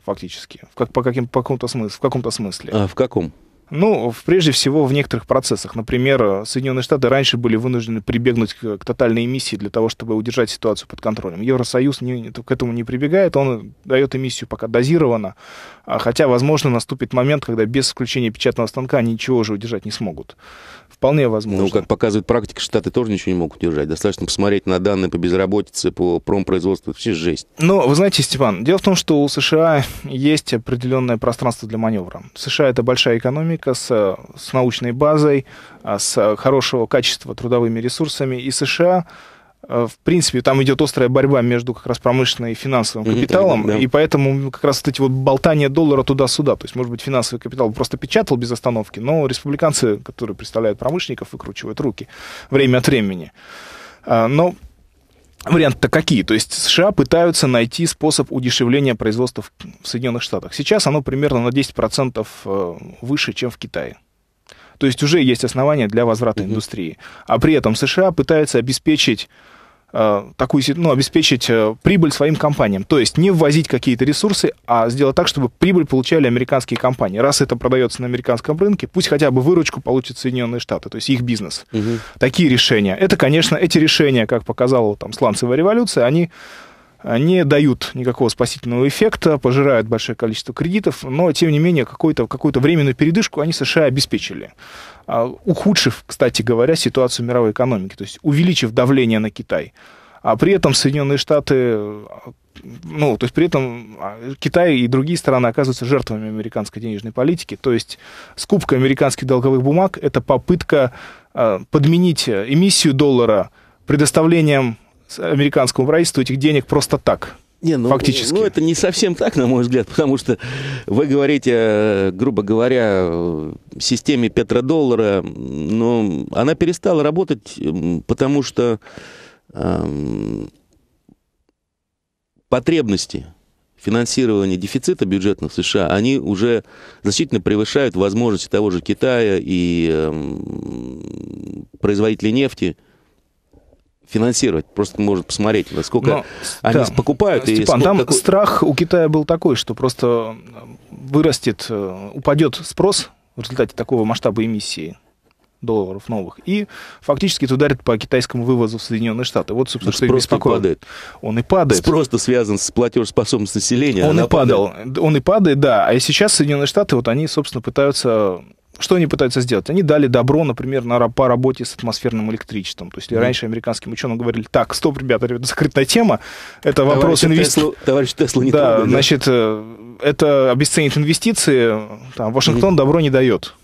фактически, в как, по, каким, по какому-то смыслу, в каком-то смысле. А в каком? Ну, прежде всего в некоторых процессах. Например, э, Соединенные Штаты раньше были вынуждены прибегнуть к, к тотальной эмиссии для того, чтобы удержать ситуацию под контролем. Евросоюз не, к этому не прибегает, он дает эмиссию пока дозированно, а хотя, возможно, наступит момент, когда без включения печатного станка ничего уже удержать не смогут. Вполне возможно. Ну, как показывает практика, Штаты тоже ничего не могут удержать. Достаточно посмотреть на данные по безработице, по промпроизводству, все жесть. Ну, вы знаете, Степан, дело в том, что у США есть определенное пространство для маневра. США — это большая экономика, экономика с, э, с научной базой, а, с э, хорошего качества трудовыми ресурсами. И США, э, в принципе, там идет острая борьба между как раз промышленным и финансовым капиталом, mm-hmm, да, да. и поэтому как раз вот эти вот болтания доллара туда-сюда. То есть, может быть, финансовый капитал просто печатал без остановки, но республиканцы, которые представляют промышленников, выкручивают руки время от времени. А, но Варианты-то какие? То есть США пытаются найти способ удешевления производства в Соединенных Штатах. Сейчас оно примерно на 10% э, выше, чем в Китае. То есть уже есть основания для возврата mm-hmm. индустрии. А при этом США пытаются обеспечить Э, такую, ну, обеспечить э, прибыль своим компаниям. То есть не ввозить какие-то ресурсы, а сделать так, чтобы прибыль получали американские компании. Раз это продается на американском рынке, пусть хотя бы выручку получат Соединенные Штаты, то есть их бизнес. Угу. Такие решения. Это, конечно, эти решения, как показала там сланцевая революция, они не дают никакого спасительного эффекта, пожирают большое количество кредитов, но, тем не менее, какую-то какую временную передышку они США обеспечили, а, ухудшив, кстати говоря, ситуацию мировой экономики, то есть увеличив давление на Китай. А при этом Соединенные Штаты, ну, то есть при этом а, Китай и другие страны оказываются жертвами американской денежной политики, то есть скупка американских долговых бумаг – это попытка а, подменить эмиссию доллара предоставлением американскому правительству этих денег просто так. Не, ну, Фактически. Ну, это не совсем так, на мой взгляд, потому что вы говорите, э, грубо говоря, э, системе петродоллара, но она перестала работать, потому что эм, потребности финансирования дефицита бюджетных США, они уже значительно превышают возможности того же Китая и эм, производителей нефти – финансировать. Просто может посмотреть, сколько Но, они да. покупают. Степан, и сколько... там какой... страх у Китая был такой, что просто э, вырастет, э, упадет спрос в результате такого масштаба эмиссии долларов новых. И фактически это ударит по китайскому вывозу в Соединенные Штаты. Вот, собственно, так что спрос беспокоит. падает. Он и падает. Спрос связан с платежеспособностью населения. Он и падал. Падает. Он и падает, да. А сейчас Соединенные Штаты, вот они, собственно, пытаются что они пытаются сделать? Они дали добро, например, на, по работе с атмосферным электричеством. То есть mm-hmm. раньше американским ученым говорили, так, стоп, ребята, ребята, закрытая тема, это вопрос инвестиций. Товарищ Тесла не да, трогай, да, значит, э, это обесценит инвестиции, там, Вашингтон mm-hmm. добро не дает.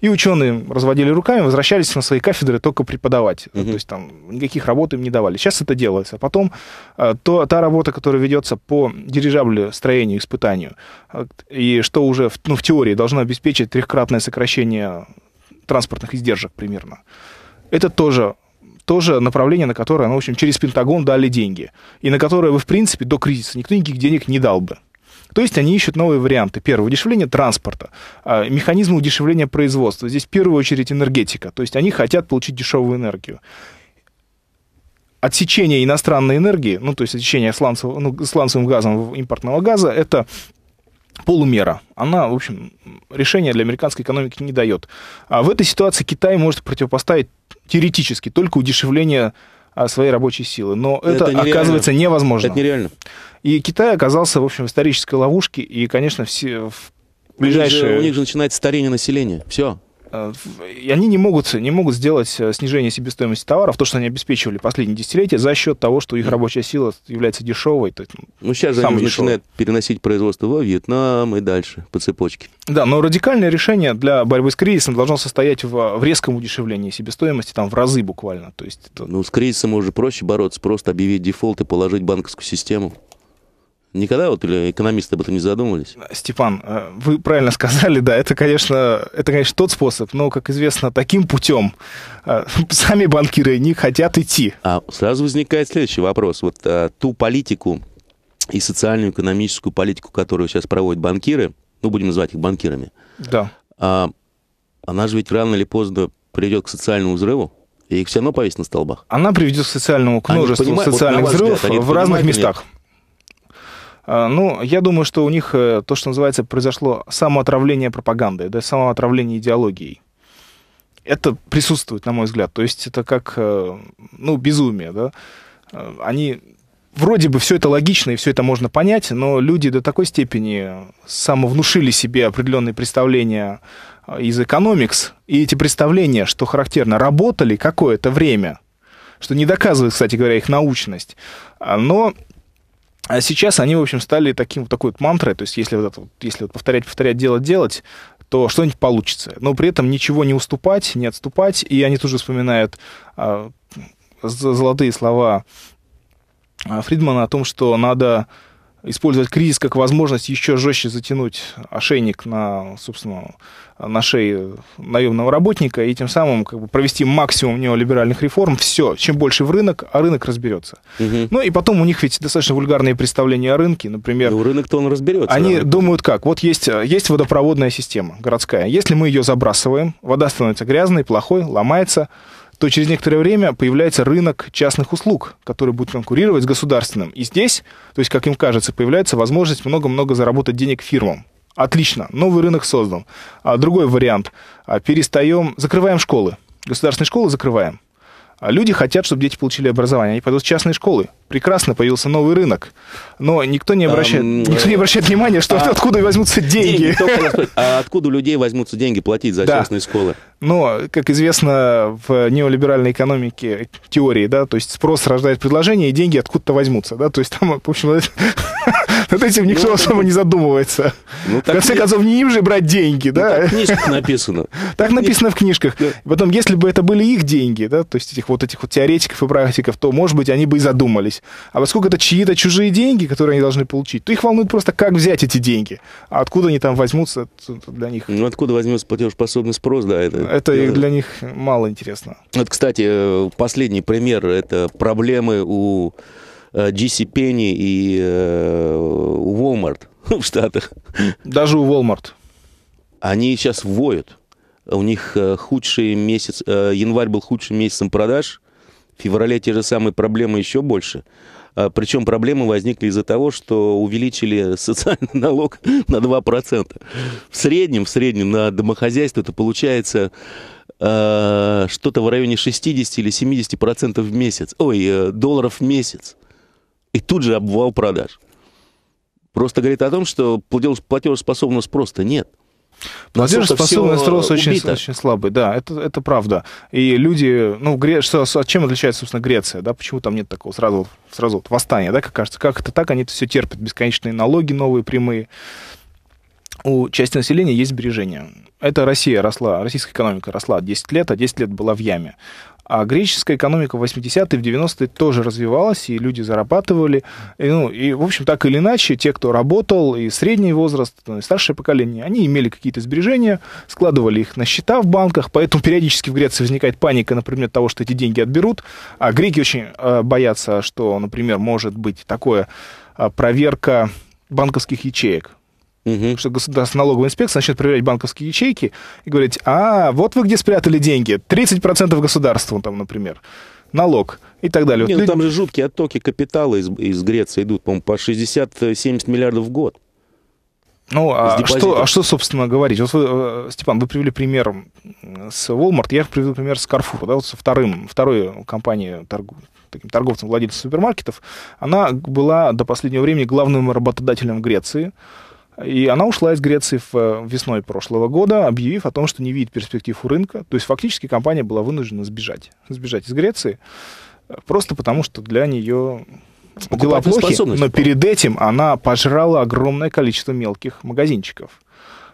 И ученые разводили руками, возвращались на свои кафедры только преподавать. Mm-hmm. То есть там никаких работ им не давали. Сейчас это делается. А потом э, то, та работа, которая ведется по дирижаблю, строению, испытанию, э, и что уже в, ну, в теории должно обеспечить трехкратное сокращение транспортных издержек примерно. Это тоже тоже направление, на которое, ну, в общем, через Пентагон дали деньги, и на которое вы в принципе, до кризиса никто никаких денег не дал бы. То есть они ищут новые варианты. Первое, удешевление транспорта, а, механизмы удешевления производства. Здесь в первую очередь энергетика. То есть они хотят получить дешевую энергию отсечение иностранной энергии, ну, то есть отсечение сланцев, ну, сланцевым газом импортного газа, это полумера. Она, в общем, решения для американской экономики не дает. А в этой ситуации Китай может противопоставить теоретически только удешевление а, своей рабочей силы. Но это, это оказывается невозможно. Это нереально. И Китай оказался, в общем, в исторической ловушке, и, конечно, все в ближайшие... У них же, у них же начинается старение населения. Все, Э, и они не могут, не могут сделать э, снижение себестоимости товаров, то, что они обеспечивали последние десятилетия, за счет того, что их рабочая сила является дешевой. То, ну, ну, сейчас же они дешевый. начинают переносить производство во Вьетнам и дальше по цепочке. Да, но радикальное решение для борьбы с кризисом должно состоять в, в резком удешевлении себестоимости, там, в разы буквально. То есть, это... Ну, с кризисом уже проще бороться, просто объявить дефолт и положить банковскую систему. Никогда вот или экономисты об этом не задумывались? Степан, э, вы правильно сказали, да, это, конечно, это, конечно, тот способ, но, как известно, таким путем э, сами банкиры не хотят идти. А сразу возникает следующий вопрос. Вот а, ту политику и социальную, экономическую политику, которую сейчас проводят банкиры, ну, будем называть их банкирами, да. а, она же ведь рано или поздно придет к социальному взрыву, и их все равно повесят на столбах. Она приведет к социальному, к множеству они понимают, социальных вот, взрывов взгляд, в разных местах. Нет. А, ну, я думаю, что у них э, то, что называется, произошло самоотравление пропагандой, да, самоотравление идеологией. Это присутствует, на мой взгляд. То есть это как, э, ну, безумие, да. Э, они вроде бы все это логично и все это можно понять, но люди до такой степени самовнушили себе определенные представления из экономикс, и эти представления, что характерно, работали какое-то время, что не доказывает, кстати говоря, их научность, а, но а сейчас они, в общем, стали таким, вот такой вот мантрой, то есть если вот, это, если вот повторять, повторять, делать, делать, то что-нибудь получится. Но при этом ничего не уступать, не отступать, и они тоже вспоминают э, золотые слова а, Фридмана о том, что надо использовать кризис как возможность еще жестче затянуть ошейник на, собственно, на шее наемного работника и тем самым как бы, провести максимум неолиберальных реформ. Все, чем больше в рынок, а рынок разберется. Угу. Ну и потом у них ведь достаточно вульгарные представления о рынке, например. Ну, рынок-то он разберется. Они рынок. думают как? Вот есть, есть водопроводная система городская. Если мы ее забрасываем, вода становится грязной, плохой, ломается, то через некоторое время появляется рынок частных услуг, который будет конкурировать с государственным. И здесь, то есть, как им кажется, появляется возможность много-много заработать денег фирмам. Отлично, новый рынок создан. А другой вариант. А, перестаем, закрываем школы. Государственные школы закрываем а люди хотят, чтобы дети получили образование. Они пойдут в частные школы. Прекрасно, появился новый рынок. Но никто не обращает, эм, никто не обращает внимания, что а, откуда возьмутся деньги. деньги а откуда у людей возьмутся деньги платить за да. частные школы? Но, как известно, в неолиберальной экономике теории, да, то есть спрос рождает предложение, и деньги откуда-то возьмутся. Да, то есть там, в общем, Над этим никто ну, особо не задумывается. Ну, в конце нет. концов, не им же брать деньги, ну, да? Так в книжках написано. Так написано в книжках. Потом, если бы это были их деньги, да, то есть этих вот этих вот теоретиков и практиков, то, может быть, они бы и задумались. А поскольку это чьи-то чужие деньги, которые они должны получить, то их волнует просто, как взять эти деньги. А откуда они там возьмутся для них? Ну, откуда возьмется платежеспособный спрос, да, это... Это для них мало интересно. Вот, кстати, э, последний пример — это проблемы у GC э, Penny и э, Walmart в Штатах. Даже у Walmart. Они сейчас воют. У них э, худший месяц, январь был худшим месяцем продаж, в феврале те же самые проблемы еще больше. А, причем проблемы возникли из-за того, что увеличили социальный налог на 2%. В среднем, в среднем на домохозяйство это получается э, что-то в районе 60 или 70% в месяц. Ой, долларов в месяц. И тут же обвал продаж. Просто говорит о том, что платежеспособность просто нет. Платежеспособность рос очень, убито. очень слабый, да, это, это правда. И люди, ну, Гре... что, а чем отличается, собственно, Греция, да, почему там нет такого сразу, сразу вот восстания, да, как кажется, как это так, они это все терпят, бесконечные налоги новые, прямые. У части населения есть сбережения. Это Россия росла, российская экономика росла 10 лет, а 10 лет была в яме. А греческая экономика в 80-е, в 90-е тоже развивалась, и люди зарабатывали. И, ну, и, в общем, так или иначе, те, кто работал, и средний возраст, ну, и старшее поколение, они имели какие-то сбережения, складывали их на счета в банках, поэтому периодически в Греции возникает паника например, предмет того, что эти деньги отберут. А греки очень э, боятся, что, например, может быть такое э, проверка банковских ячеек угу. что государственная налоговая инспекция начнет проверять банковские ячейки и говорить, а вот вы где спрятали деньги, 30% государства там, например, налог и так далее. Нет, ну, там же жуткие оттоки капитала из, из Греции идут, по-моему, по 60-70 миллиардов в год. Ну, а что, а что, собственно, говорить? Вот вы, э, Степан, вы привели пример с Walmart, я привел пример с Carrefour, да, вот со вторым, второй компанией торгу, таким торговцем, владельцем супермаркетов. Она была до последнего времени главным работодателем Греции. И она ушла из Греции в э, весной прошлого года, объявив о том, что не видит перспектив у рынка. То есть фактически компания была вынуждена сбежать. Сбежать из Греции э, просто потому, что для нее дела плохи. Но перед этим она пожрала огромное количество мелких магазинчиков.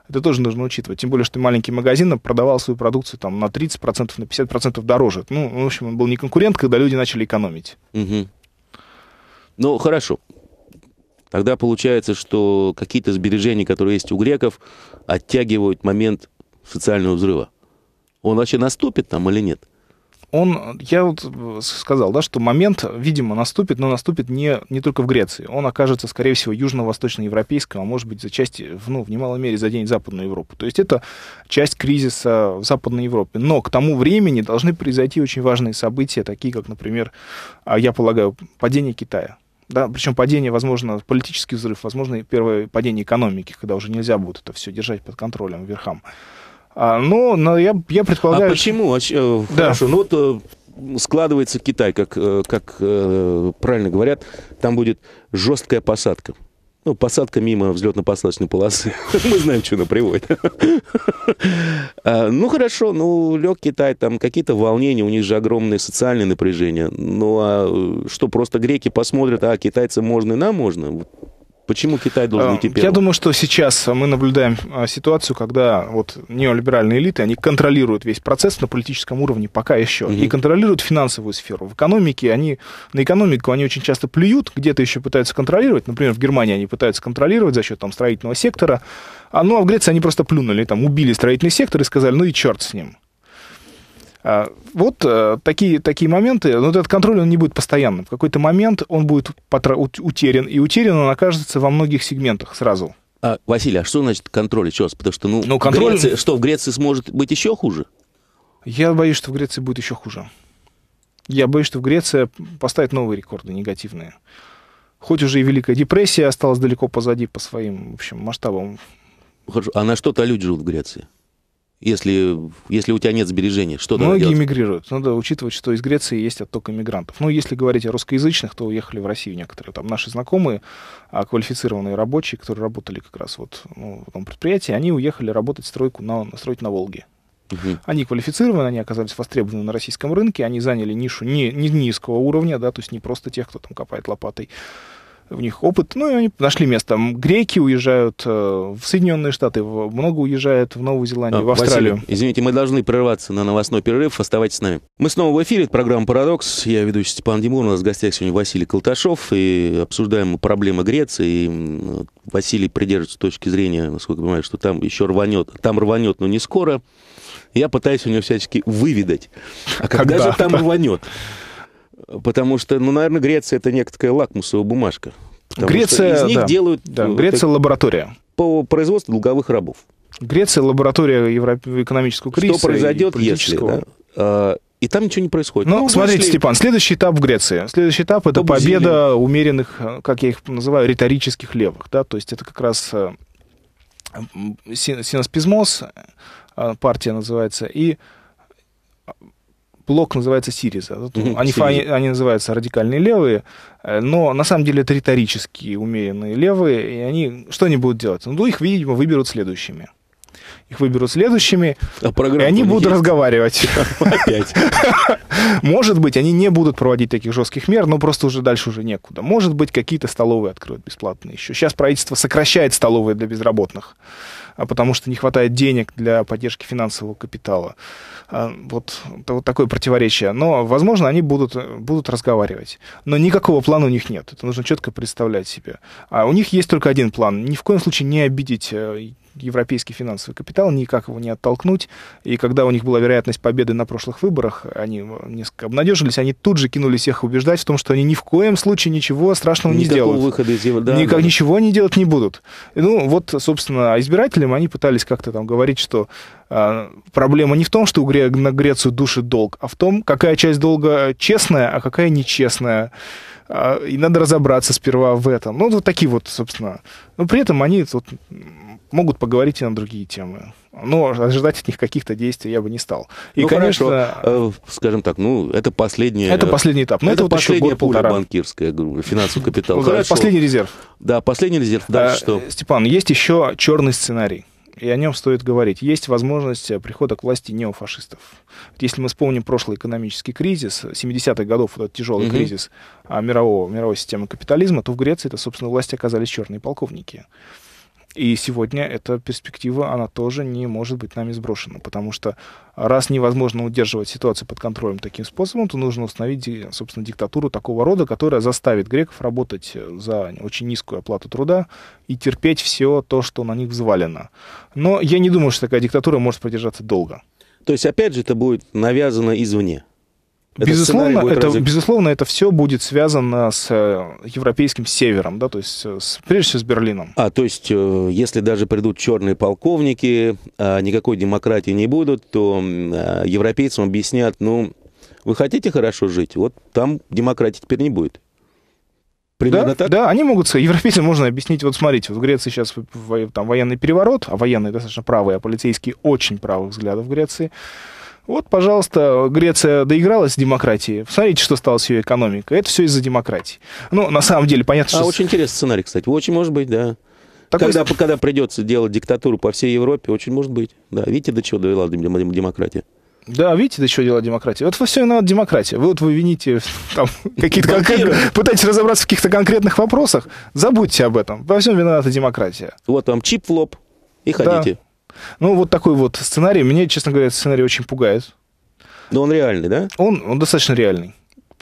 Это тоже нужно учитывать. Тем более, что маленький магазин продавал свою продукцию там, на 30%, на 50% дороже. Ну, в общем, он был не конкурент, когда люди начали экономить. Угу. Ну, хорошо. Тогда получается, что какие-то сбережения, которые есть у греков, оттягивают момент социального взрыва. Он вообще наступит там или нет? он, я вот сказал, да, что момент, видимо, наступит, но наступит не, не только в Греции. Он окажется, скорее всего, южно-восточноевропейским, а может быть, за часть, ну, в немалой мере, за день Западную Европу. То есть это часть кризиса в Западной Европе. Но к тому времени должны произойти очень важные события, такие как, например, а, я полагаю, падение Китая да, причем падение, возможно, политический взрыв, возможно, первое падение экономики, когда уже нельзя будет это все держать под контролем верхам. А, но, ну, но я, я предполагаю... А почему? А что... Э, да. Хорошо, ну вот э, складывается Китай, как, э, как правильно говорят, там будет жесткая посадка. Ну, посадка мимо взлетно-посадочной полосы. Мы знаем, что она приводит. А, ну, хорошо, ну, лег Китай, там какие-то волнения, у них же огромные социальные напряжения. Ну, а э, что, просто греки посмотрят, а китайцы можно и нам можно? Почему Китай должен э, идти первым? Я думаю, что сейчас мы наблюдаем а, ситуацию, когда вот неолиберальные элиты, они контролируют весь процесс на политическом уровне пока еще. Угу. И контролируют финансовую сферу. В экономике они, на экономику они очень часто плюют, где-то еще пытаются контролировать. Например, в Германии они пытаются контролировать за счет там строительного сектора. А, ну, а в Греции они просто плюнули, там, убили строительный сектор и сказали, ну и черт с ним. А, вот э, такие, такие моменты, но этот контроль, он не будет постоянным. В какой-то момент он будет утерян, и утерян он окажется во многих сегментах сразу. А, Василий, а что значит контроль сейчас? Потому что, ну, ну контроль... Греция, что, в Греции сможет быть еще хуже? Я боюсь, что в Греции будет еще хуже. Я боюсь, что в Греции поставит новые рекорды негативные. Хоть уже и Великая депрессия осталась далеко позади по своим, в общем, масштабам. Хорошо. А на что-то люди живут в Греции? если, если у тебя нет сбережений? Что Многие эмигрируют. Надо учитывать, что из Греции есть отток иммигрантов. Ну, если говорить о русскоязычных, то уехали в Россию некоторые. Там наши знакомые, а, квалифицированные рабочие, которые работали как раз вот ну, в этом предприятии, они уехали работать стройку на, строить на Волге. Угу. Они квалифицированы, они оказались востребованы на российском рынке, они заняли нишу не, не низкого уровня, да, то есть не просто тех, кто там копает лопатой, у них опыт, ну и они нашли место. Греки уезжают э, в Соединенные Штаты, много уезжают в Новую Зеландию, а, в Австралию. Василий, извините, мы должны прерваться на новостной перерыв, оставайтесь с нами. Мы снова в эфире, это программа «Парадокс». Я ведущий Степан Димур, у нас в гостях сегодня Василий Колташов, и обсуждаем проблемы Греции. И Василий придерживается точки зрения, насколько я понимаю, что там еще рванет, там рванет, но не скоро. Я пытаюсь у него всячески выведать, а когда, когда же там рванет. Потому что, ну, наверное, Греция это некая лакмусовая бумажка. Греция, из них да, делают... Да, э, Греция так, лаборатория. По производству долговых рабов. Греция лаборатория Европ... экономического кризиса. Что произойдет, если... Да? А, и там ничего не происходит. Ну, ну смотрите, вышли... Степан, следующий этап в Греции. Следующий этап это победа умеренных, как я их называю, риторических левых. Да? То есть это как раз э, синоспизмос, э, партия называется, и блок называется Сириза. mm Они, они называются радикальные левые, э, но на самом деле это риторические умеренные левые, и они что они будут делать? Ну, их, видимо, выберут следующими. Их выберут следующими, а и они будут есть? разговаривать. Опять. Может быть, они не будут проводить таких жестких мер, но просто уже дальше уже некуда. Может быть, какие-то столовые откроют бесплатные еще. Сейчас правительство сокращает столовые для безработных. А потому что не хватает денег для поддержки финансового капитала. А, вот, вот такое противоречие. Но, возможно, они будут, будут разговаривать. Но никакого плана у них нет. Это нужно четко представлять себе. А у них есть только один план. Ни в коем случае не обидеть э, европейский финансовый капитал, никак его не оттолкнуть. И когда у них была вероятность победы на прошлых выборах, они э, несколько обнадежились, они тут же кинули всех убеждать в том, что они ни в коем случае ничего страшного Никакого не сделают. выхода из его, да, Никак да. ничего не делать не будут. ну, вот, собственно, а избирателям они пытались как-то там говорить, что а, проблема не в том, что на Грецию душит долг, а в том, какая часть долга честная, а какая нечестная а, и надо разобраться сперва в этом. Ну, вот такие вот, собственно. Но при этом они вот, могут поговорить и на другие темы. Но ожидать от них каких-то действий я бы не стал. И, ну, конечно... Хорошо. Э, скажем так, ну, это последний... Это последний этап. Но это, это вот последняя еще пуля банкирская, грубо, финансовый капитал. Хорошо. Последний резерв. Да, последний резерв. Э, Дальше что? Степан, есть еще черный сценарий и о нем стоит говорить. Есть возможность э, прихода к власти неофашистов. Если мы вспомним прошлый экономический кризис, 70-х годов, этот тяжелый mm-hmm. кризис а, мирового, мировой системы капитализма, то в Греции это, собственно, власти оказались черные полковники. И сегодня эта перспектива, она тоже не может быть нами сброшена, потому что а, раз невозможно удерживать ситуацию под контролем таким способом, то нужно установить, собственно, диктатуру такого рода, которая заставит греков работать э, за очень низкую оплату труда и терпеть все то, что на них взвалено. Но я не думаю, что такая диктатура может продержаться долго. То есть, опять же, это будет навязано извне безусловно, это, разве... безусловно, это все будет связано с э, европейским севером, да, то есть э, с, прежде всего с Берлином. А, то есть, э, если даже придут черные полковники, а, никакой демократии не будут, то европейцам объяснят, ну, вы хотите хорошо жить, вот там демократии теперь не будет. Примерно да, так? да, они могут сказать, европейцам можно объяснить, вот смотрите, вот в Греции сейчас там военный переворот, а военные достаточно правые, а полицейские очень правых взглядов в Греции, вот, пожалуйста, Греция доигралась в демократии. Посмотрите, что стало с ее экономикой. Это все из-за демократии. Ну, на самом деле, понятно, а что... А очень интересный сценарий, кстати. Очень может быть, да. Такой... Когда, когда придется делать диктатуру по всей Европе, очень может быть. Да, видите, до чего довела демократия? Да, видите, до чего дела демократия. Вот во все виноват демократия. Вы вот вы вините там какие-то конкретные... Пытаетесь разобраться в каких-то конкретных вопросах. Забудьте об этом. Во всем виновата демократия. Вот вам чип в лоб и ходите. Да. Ну, вот такой вот сценарий. Мне, честно говоря, этот сценарий очень пугает. Но он реальный, да? Он, он достаточно реальный.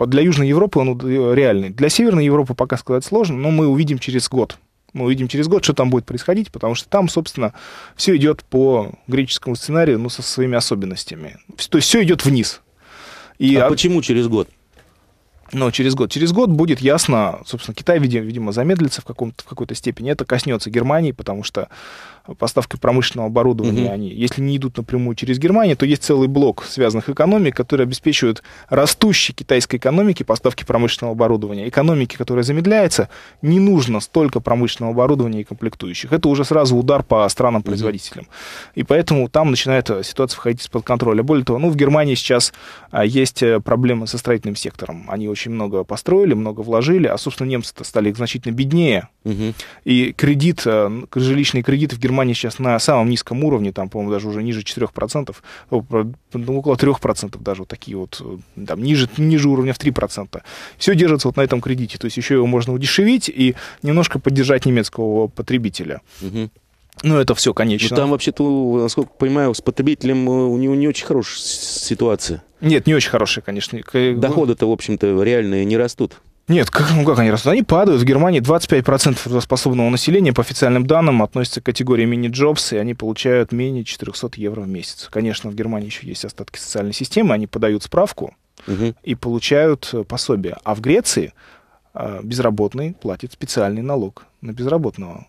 Для Южной Европы он э, реальный. Для Северной Европы пока сказать сложно, но мы увидим через год. Мы увидим через год, что там будет происходить, потому что там, собственно, все идет по греческому сценарию, но ну, со своими особенностями. То есть все идет вниз. И а от... почему через год? но через год. Через год будет ясно, собственно, Китай, видимо, видимо замедлится в, каком-то, в какой-то степени. Это коснется Германии, потому что поставки промышленного оборудования, угу. они, если не идут напрямую через Германию, то есть целый блок связанных экономик, которые обеспечивают растущей китайской экономике поставки промышленного оборудования. Экономике, которая замедляется, не нужно столько промышленного оборудования и комплектующих. Это уже сразу удар по странам-производителям. Угу. И поэтому там начинает э, ситуация входить из-под контроля. Более того, ну, в Германии сейчас а, есть э, проблемы со строительным сектором. Они очень очень много построили, много вложили, а, собственно, немцы-то стали значительно беднее. Угу. И кредит, э, жилищные кредиты в Германии сейчас на самом низком уровне, там, по-моему, даже уже ниже 4%, э, ну, около 3% даже вот такие вот, э, там, ниже, ниже уровня в 3%. Все держится вот на этом кредите, то есть еще его можно удешевить и немножко поддержать немецкого потребителя. Угу. Ну, это все, конечно. Но ну, там вообще-то, насколько понимаю, с потребителем э, у него не очень хорошая ситуация. Нет, не очень хорошая, конечно. Э, Доходы-то, в общем-то, реальные не растут. Нет, как, ну как они растут? Они падают. В Германии 25% трудоспособного населения, по официальным данным, относятся к категории мини-джобс, и они получают менее 400 евро в месяц. Конечно, в Германии еще есть остатки социальной системы, они подают справку угу. и получают э, пособие. А в Греции безработный платит специальный налог на безработного.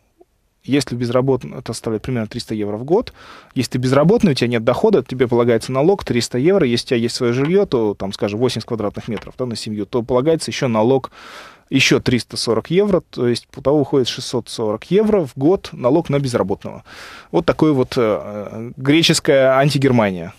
Если безработный, это составляет примерно 300 евро в год. Если ты безработный, у тебя нет дохода, тебе полагается налог 300 евро. Если у тебя есть свое жилье, то, там, скажем, 80 квадратных метров да, на семью, то полагается еще налог еще 340 евро, то есть по того уходит 640 евро в год налог на безработного. Вот такое вот э, э, греческая антигермания.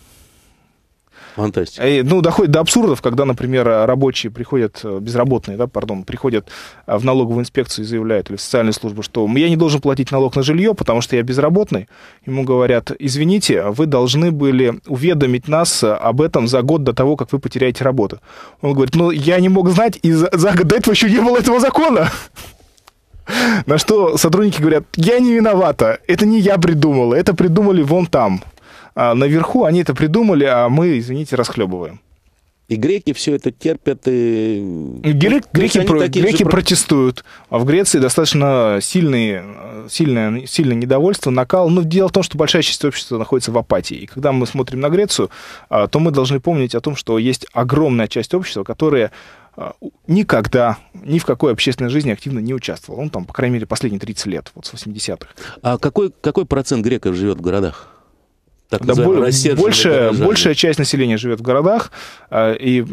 Фантастика. И, э, ну, доходит до абсурдов, когда, например, рабочие приходят, э, безработные, да, пардон, приходят э, в налоговую инспекцию и заявляют, или в социальную службу, что я не должен платить налог на жилье, потому что я безработный. Ему говорят, извините, вы должны были уведомить нас об этом за год до того, как вы потеряете работу. Он говорит, ну, я не мог знать, и за, за год до этого еще не было этого закона. На что сотрудники говорят, я не виновата, это не я придумала, это придумали вон там. А, наверху они это придумали, а мы, извините, расхлебываем. И греки все это терпят. И... Грек, греки про, греки же... протестуют. А в Греции достаточно сильные, сильное, сильное недовольство, накал. Но ну, дело в том, что большая часть общества находится в апатии. И когда мы смотрим на Грецию, а, то мы должны помнить о том, что есть огромная часть общества, которая а, никогда ни в какой общественной жизни активно не участвовал. Он ну, там, по крайней мере, последние 30 лет, вот с 80-х. А какой, какой процент греков живет в городах? так да, называемые больше, Большая часть населения живет в городах, а, и,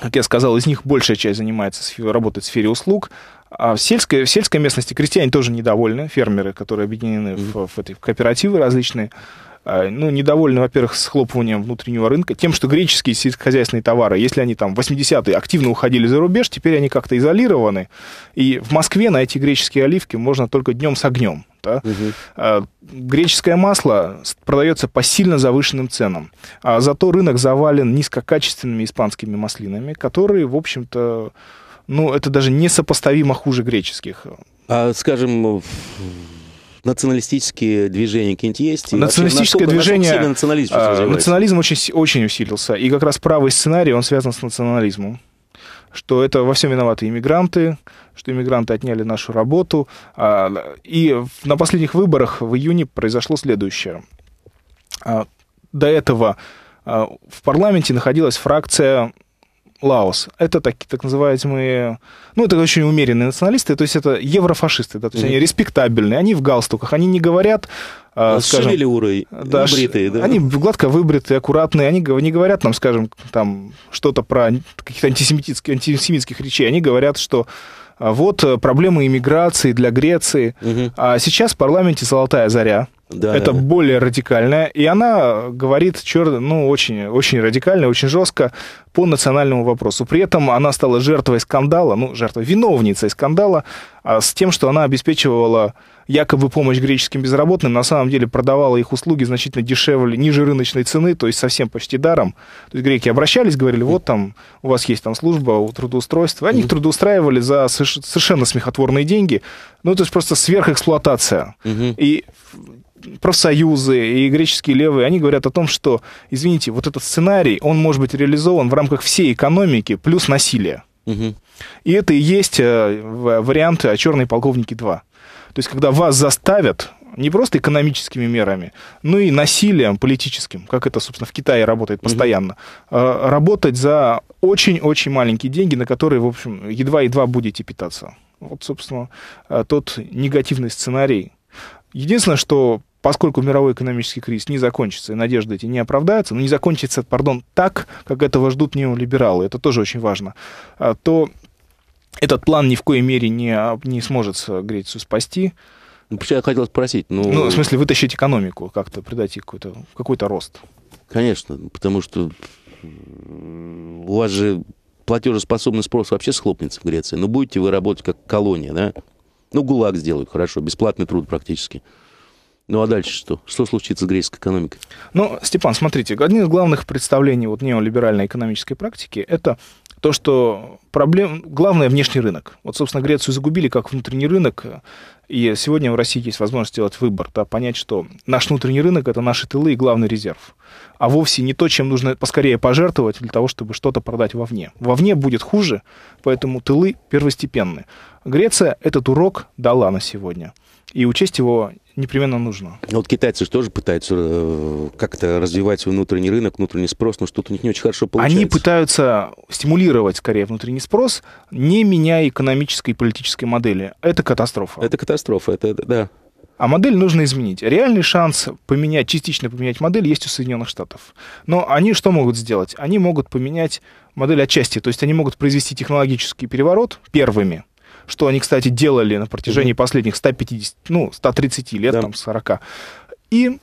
как я сказал, из них большая часть занимается, работает в сфере услуг, а в сельской, в сельской местности крестьяне тоже недовольны, фермеры, которые объединены mm в, в, этой, в кооперативы различные, а, ну, недовольны, во-первых, схлопыванием внутреннего рынка, тем, что греческие сельскохозяйственные товары, если они там в 80-е активно уходили за рубеж, теперь они как-то изолированы, и в Москве найти греческие оливки можно только днем с огнем. Да? Угу. Греческое масло продается по сильно завышенным ценам. А зато рынок завален низкокачественными испанскими маслинами, которые, в общем-то, ну, это даже несопоставимо хуже греческих. А, скажем, националистические движения какие-нибудь есть? националистическое вообще, движение... национализм, а, национализм очень, очень усилился. И как раз правый сценарий, он связан с национализмом что это во всем виноваты иммигранты, что иммигранты отняли нашу работу. А, и на последних выборах в июне произошло следующее. А, до этого а, в парламенте находилась фракция Лаос. Это так, так называемые, ну, это очень умеренные националисты, то есть это еврофашисты, да, то есть mm-hmm. они респектабельные, они в галстуках, они не говорят, э, скажем... Шевелюрой, да, бритые, да? Они гладко выбритые, аккуратные, они не говорят нам, скажем, там, что-то про каких-то антисемитских, антисемитских речей, они говорят, что а вот э, проблемы иммиграции для Греции. Угу. А сейчас в парламенте «Золотая заря». Да. Это более радикальная. И она говорит, черт, ну, очень, очень радикально, очень жестко по национальному вопросу. При этом она стала жертвой скандала, ну, жертвой, виновницей скандала а, с тем, что она обеспечивала якобы помощь греческим безработным, на самом деле продавала их услуги значительно дешевле, ниже рыночной цены, то есть совсем почти даром. То есть греки обращались, говорили, вот там у вас есть там служба у трудоустройства. Они их трудоустраивали за совершенно смехотворные деньги. Ну, то есть просто сверхэксплуатация. Угу. И профсоюзы и греческие левые, они говорят о том, что, извините, вот этот сценарий, он может быть реализован в рамках всей экономики плюс насилие. Угу. И это и есть э, варианты о «Черные полковники 2». То есть, когда вас заставят не просто экономическими мерами, но и насилием политическим, как это, собственно, в Китае работает постоянно, угу. работать за очень-очень маленькие деньги, на которые, в общем, едва-едва будете питаться. Вот, собственно, э, тот негативный сценарий. Единственное, что поскольку мировой экономический кризис не закончится, и надежды эти не оправдаются, но не закончится, пардон, так, как этого ждут неолибералы, это тоже очень важно, э, то этот план ни в коей мере не, а, не сможет э, Грецию спасти. Ну, я хотел спросить. Ну, ну в смысле, вытащить экономику как-то, придать ей какой-то какой, -то, какой -то рост. Конечно, потому что э, у вас же платежеспособный спрос вообще схлопнется в Греции. Но ну, будете вы работать как колония, да? Ну, ГУЛАГ сделают, хорошо, бесплатный труд практически. Ну а дальше что? Что случится с греческой экономикой? Ну, Степан, смотрите, одно из главных представлений вот неолиберальной экономической практики – это то, что проблем... главное внешний рынок. Вот, собственно, Грецию загубили как внутренний рынок, и сегодня в России есть возможность сделать выбор, да, понять, что наш внутренний рынок – это наши тылы и главный резерв, а вовсе не то, чем нужно поскорее пожертвовать для того, чтобы что-то продать вовне. Вовне будет хуже, поэтому тылы первостепенны. Греция этот урок дала на сегодня. И учесть его непременно нужно. Ну, вот китайцы же тоже пытаются э, как-то развивать свой внутренний рынок, внутренний спрос, но что-то у них не очень хорошо получается. Они пытаются стимулировать скорее внутренний спрос, не меняя экономической и политической модели. Это катастрофа. Это катастрофа, это да. А модель нужно изменить. Реальный шанс поменять, частично поменять модель есть у Соединенных Штатов. Но они что могут сделать? Они могут поменять модель отчасти. То есть они могут произвести технологический переворот первыми – что они, кстати, делали на протяжении mm-hmm. последних 150, ну, 130 лет, да. там, 40. И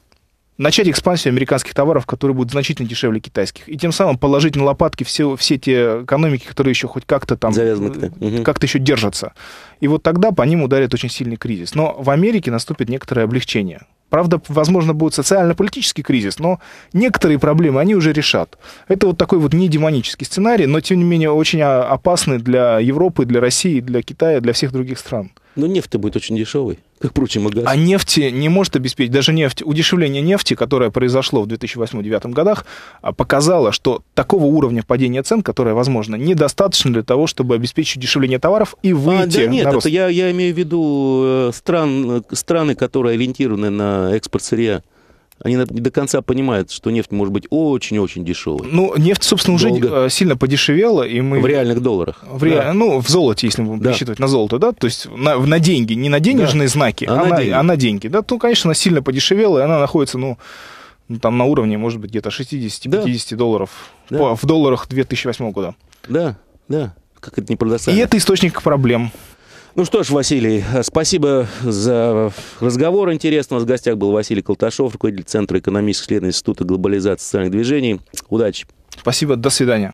начать экспансию американских товаров, которые будут значительно дешевле китайских. И тем самым положить на лопатки все, все те экономики, которые еще хоть как-то там... Завязаны угу. Э, как-то еще держатся. И вот тогда по ним ударит очень сильный кризис. Но в Америке наступит некоторое облегчение. Правда, возможно, будет социально-политический кризис, но некоторые проблемы они уже решат. Это вот такой вот не демонический сценарий, но, тем не менее, очень опасный для Европы, для России, для Китая, для всех других стран. Но нефть будет очень дешевой, как, впрочем, и газ. А нефти не может обеспечить, даже нефть, удешевление нефти, которое произошло в 2008-2009 годах, а, показало, что такого уровня падения цен, которое возможно, недостаточно для того, чтобы обеспечить удешевление товаров и выйти а, да нет, на рост. Это я, я имею в виду э, стран, э, страны, которые ориентированы на экспорт сырья они не до конца понимают, что нефть может быть очень-очень дешевой. Ну, нефть, собственно, Долго. уже э, сильно подешевела, и мы... В реальных долларах. В ре... да. Ну, в золоте, если мы да. рассчитывать на золото, да, то есть на, на деньги, не на денежные да. знаки, а, а, на деньги. а на деньги, да, то, конечно, она сильно подешевела, и она находится, ну, ну там на уровне, может быть, где-то 60-50 да. долларов, да. По, в долларах 2008 года. Да, да как это не И это источник проблем. Ну что ж, Василий, э, спасибо за разговор Интересно, У нас в гостях был Василий Колташов, руководитель Центра экономических исследований Института глобализации социальных движений. Удачи. Спасибо, до свидания.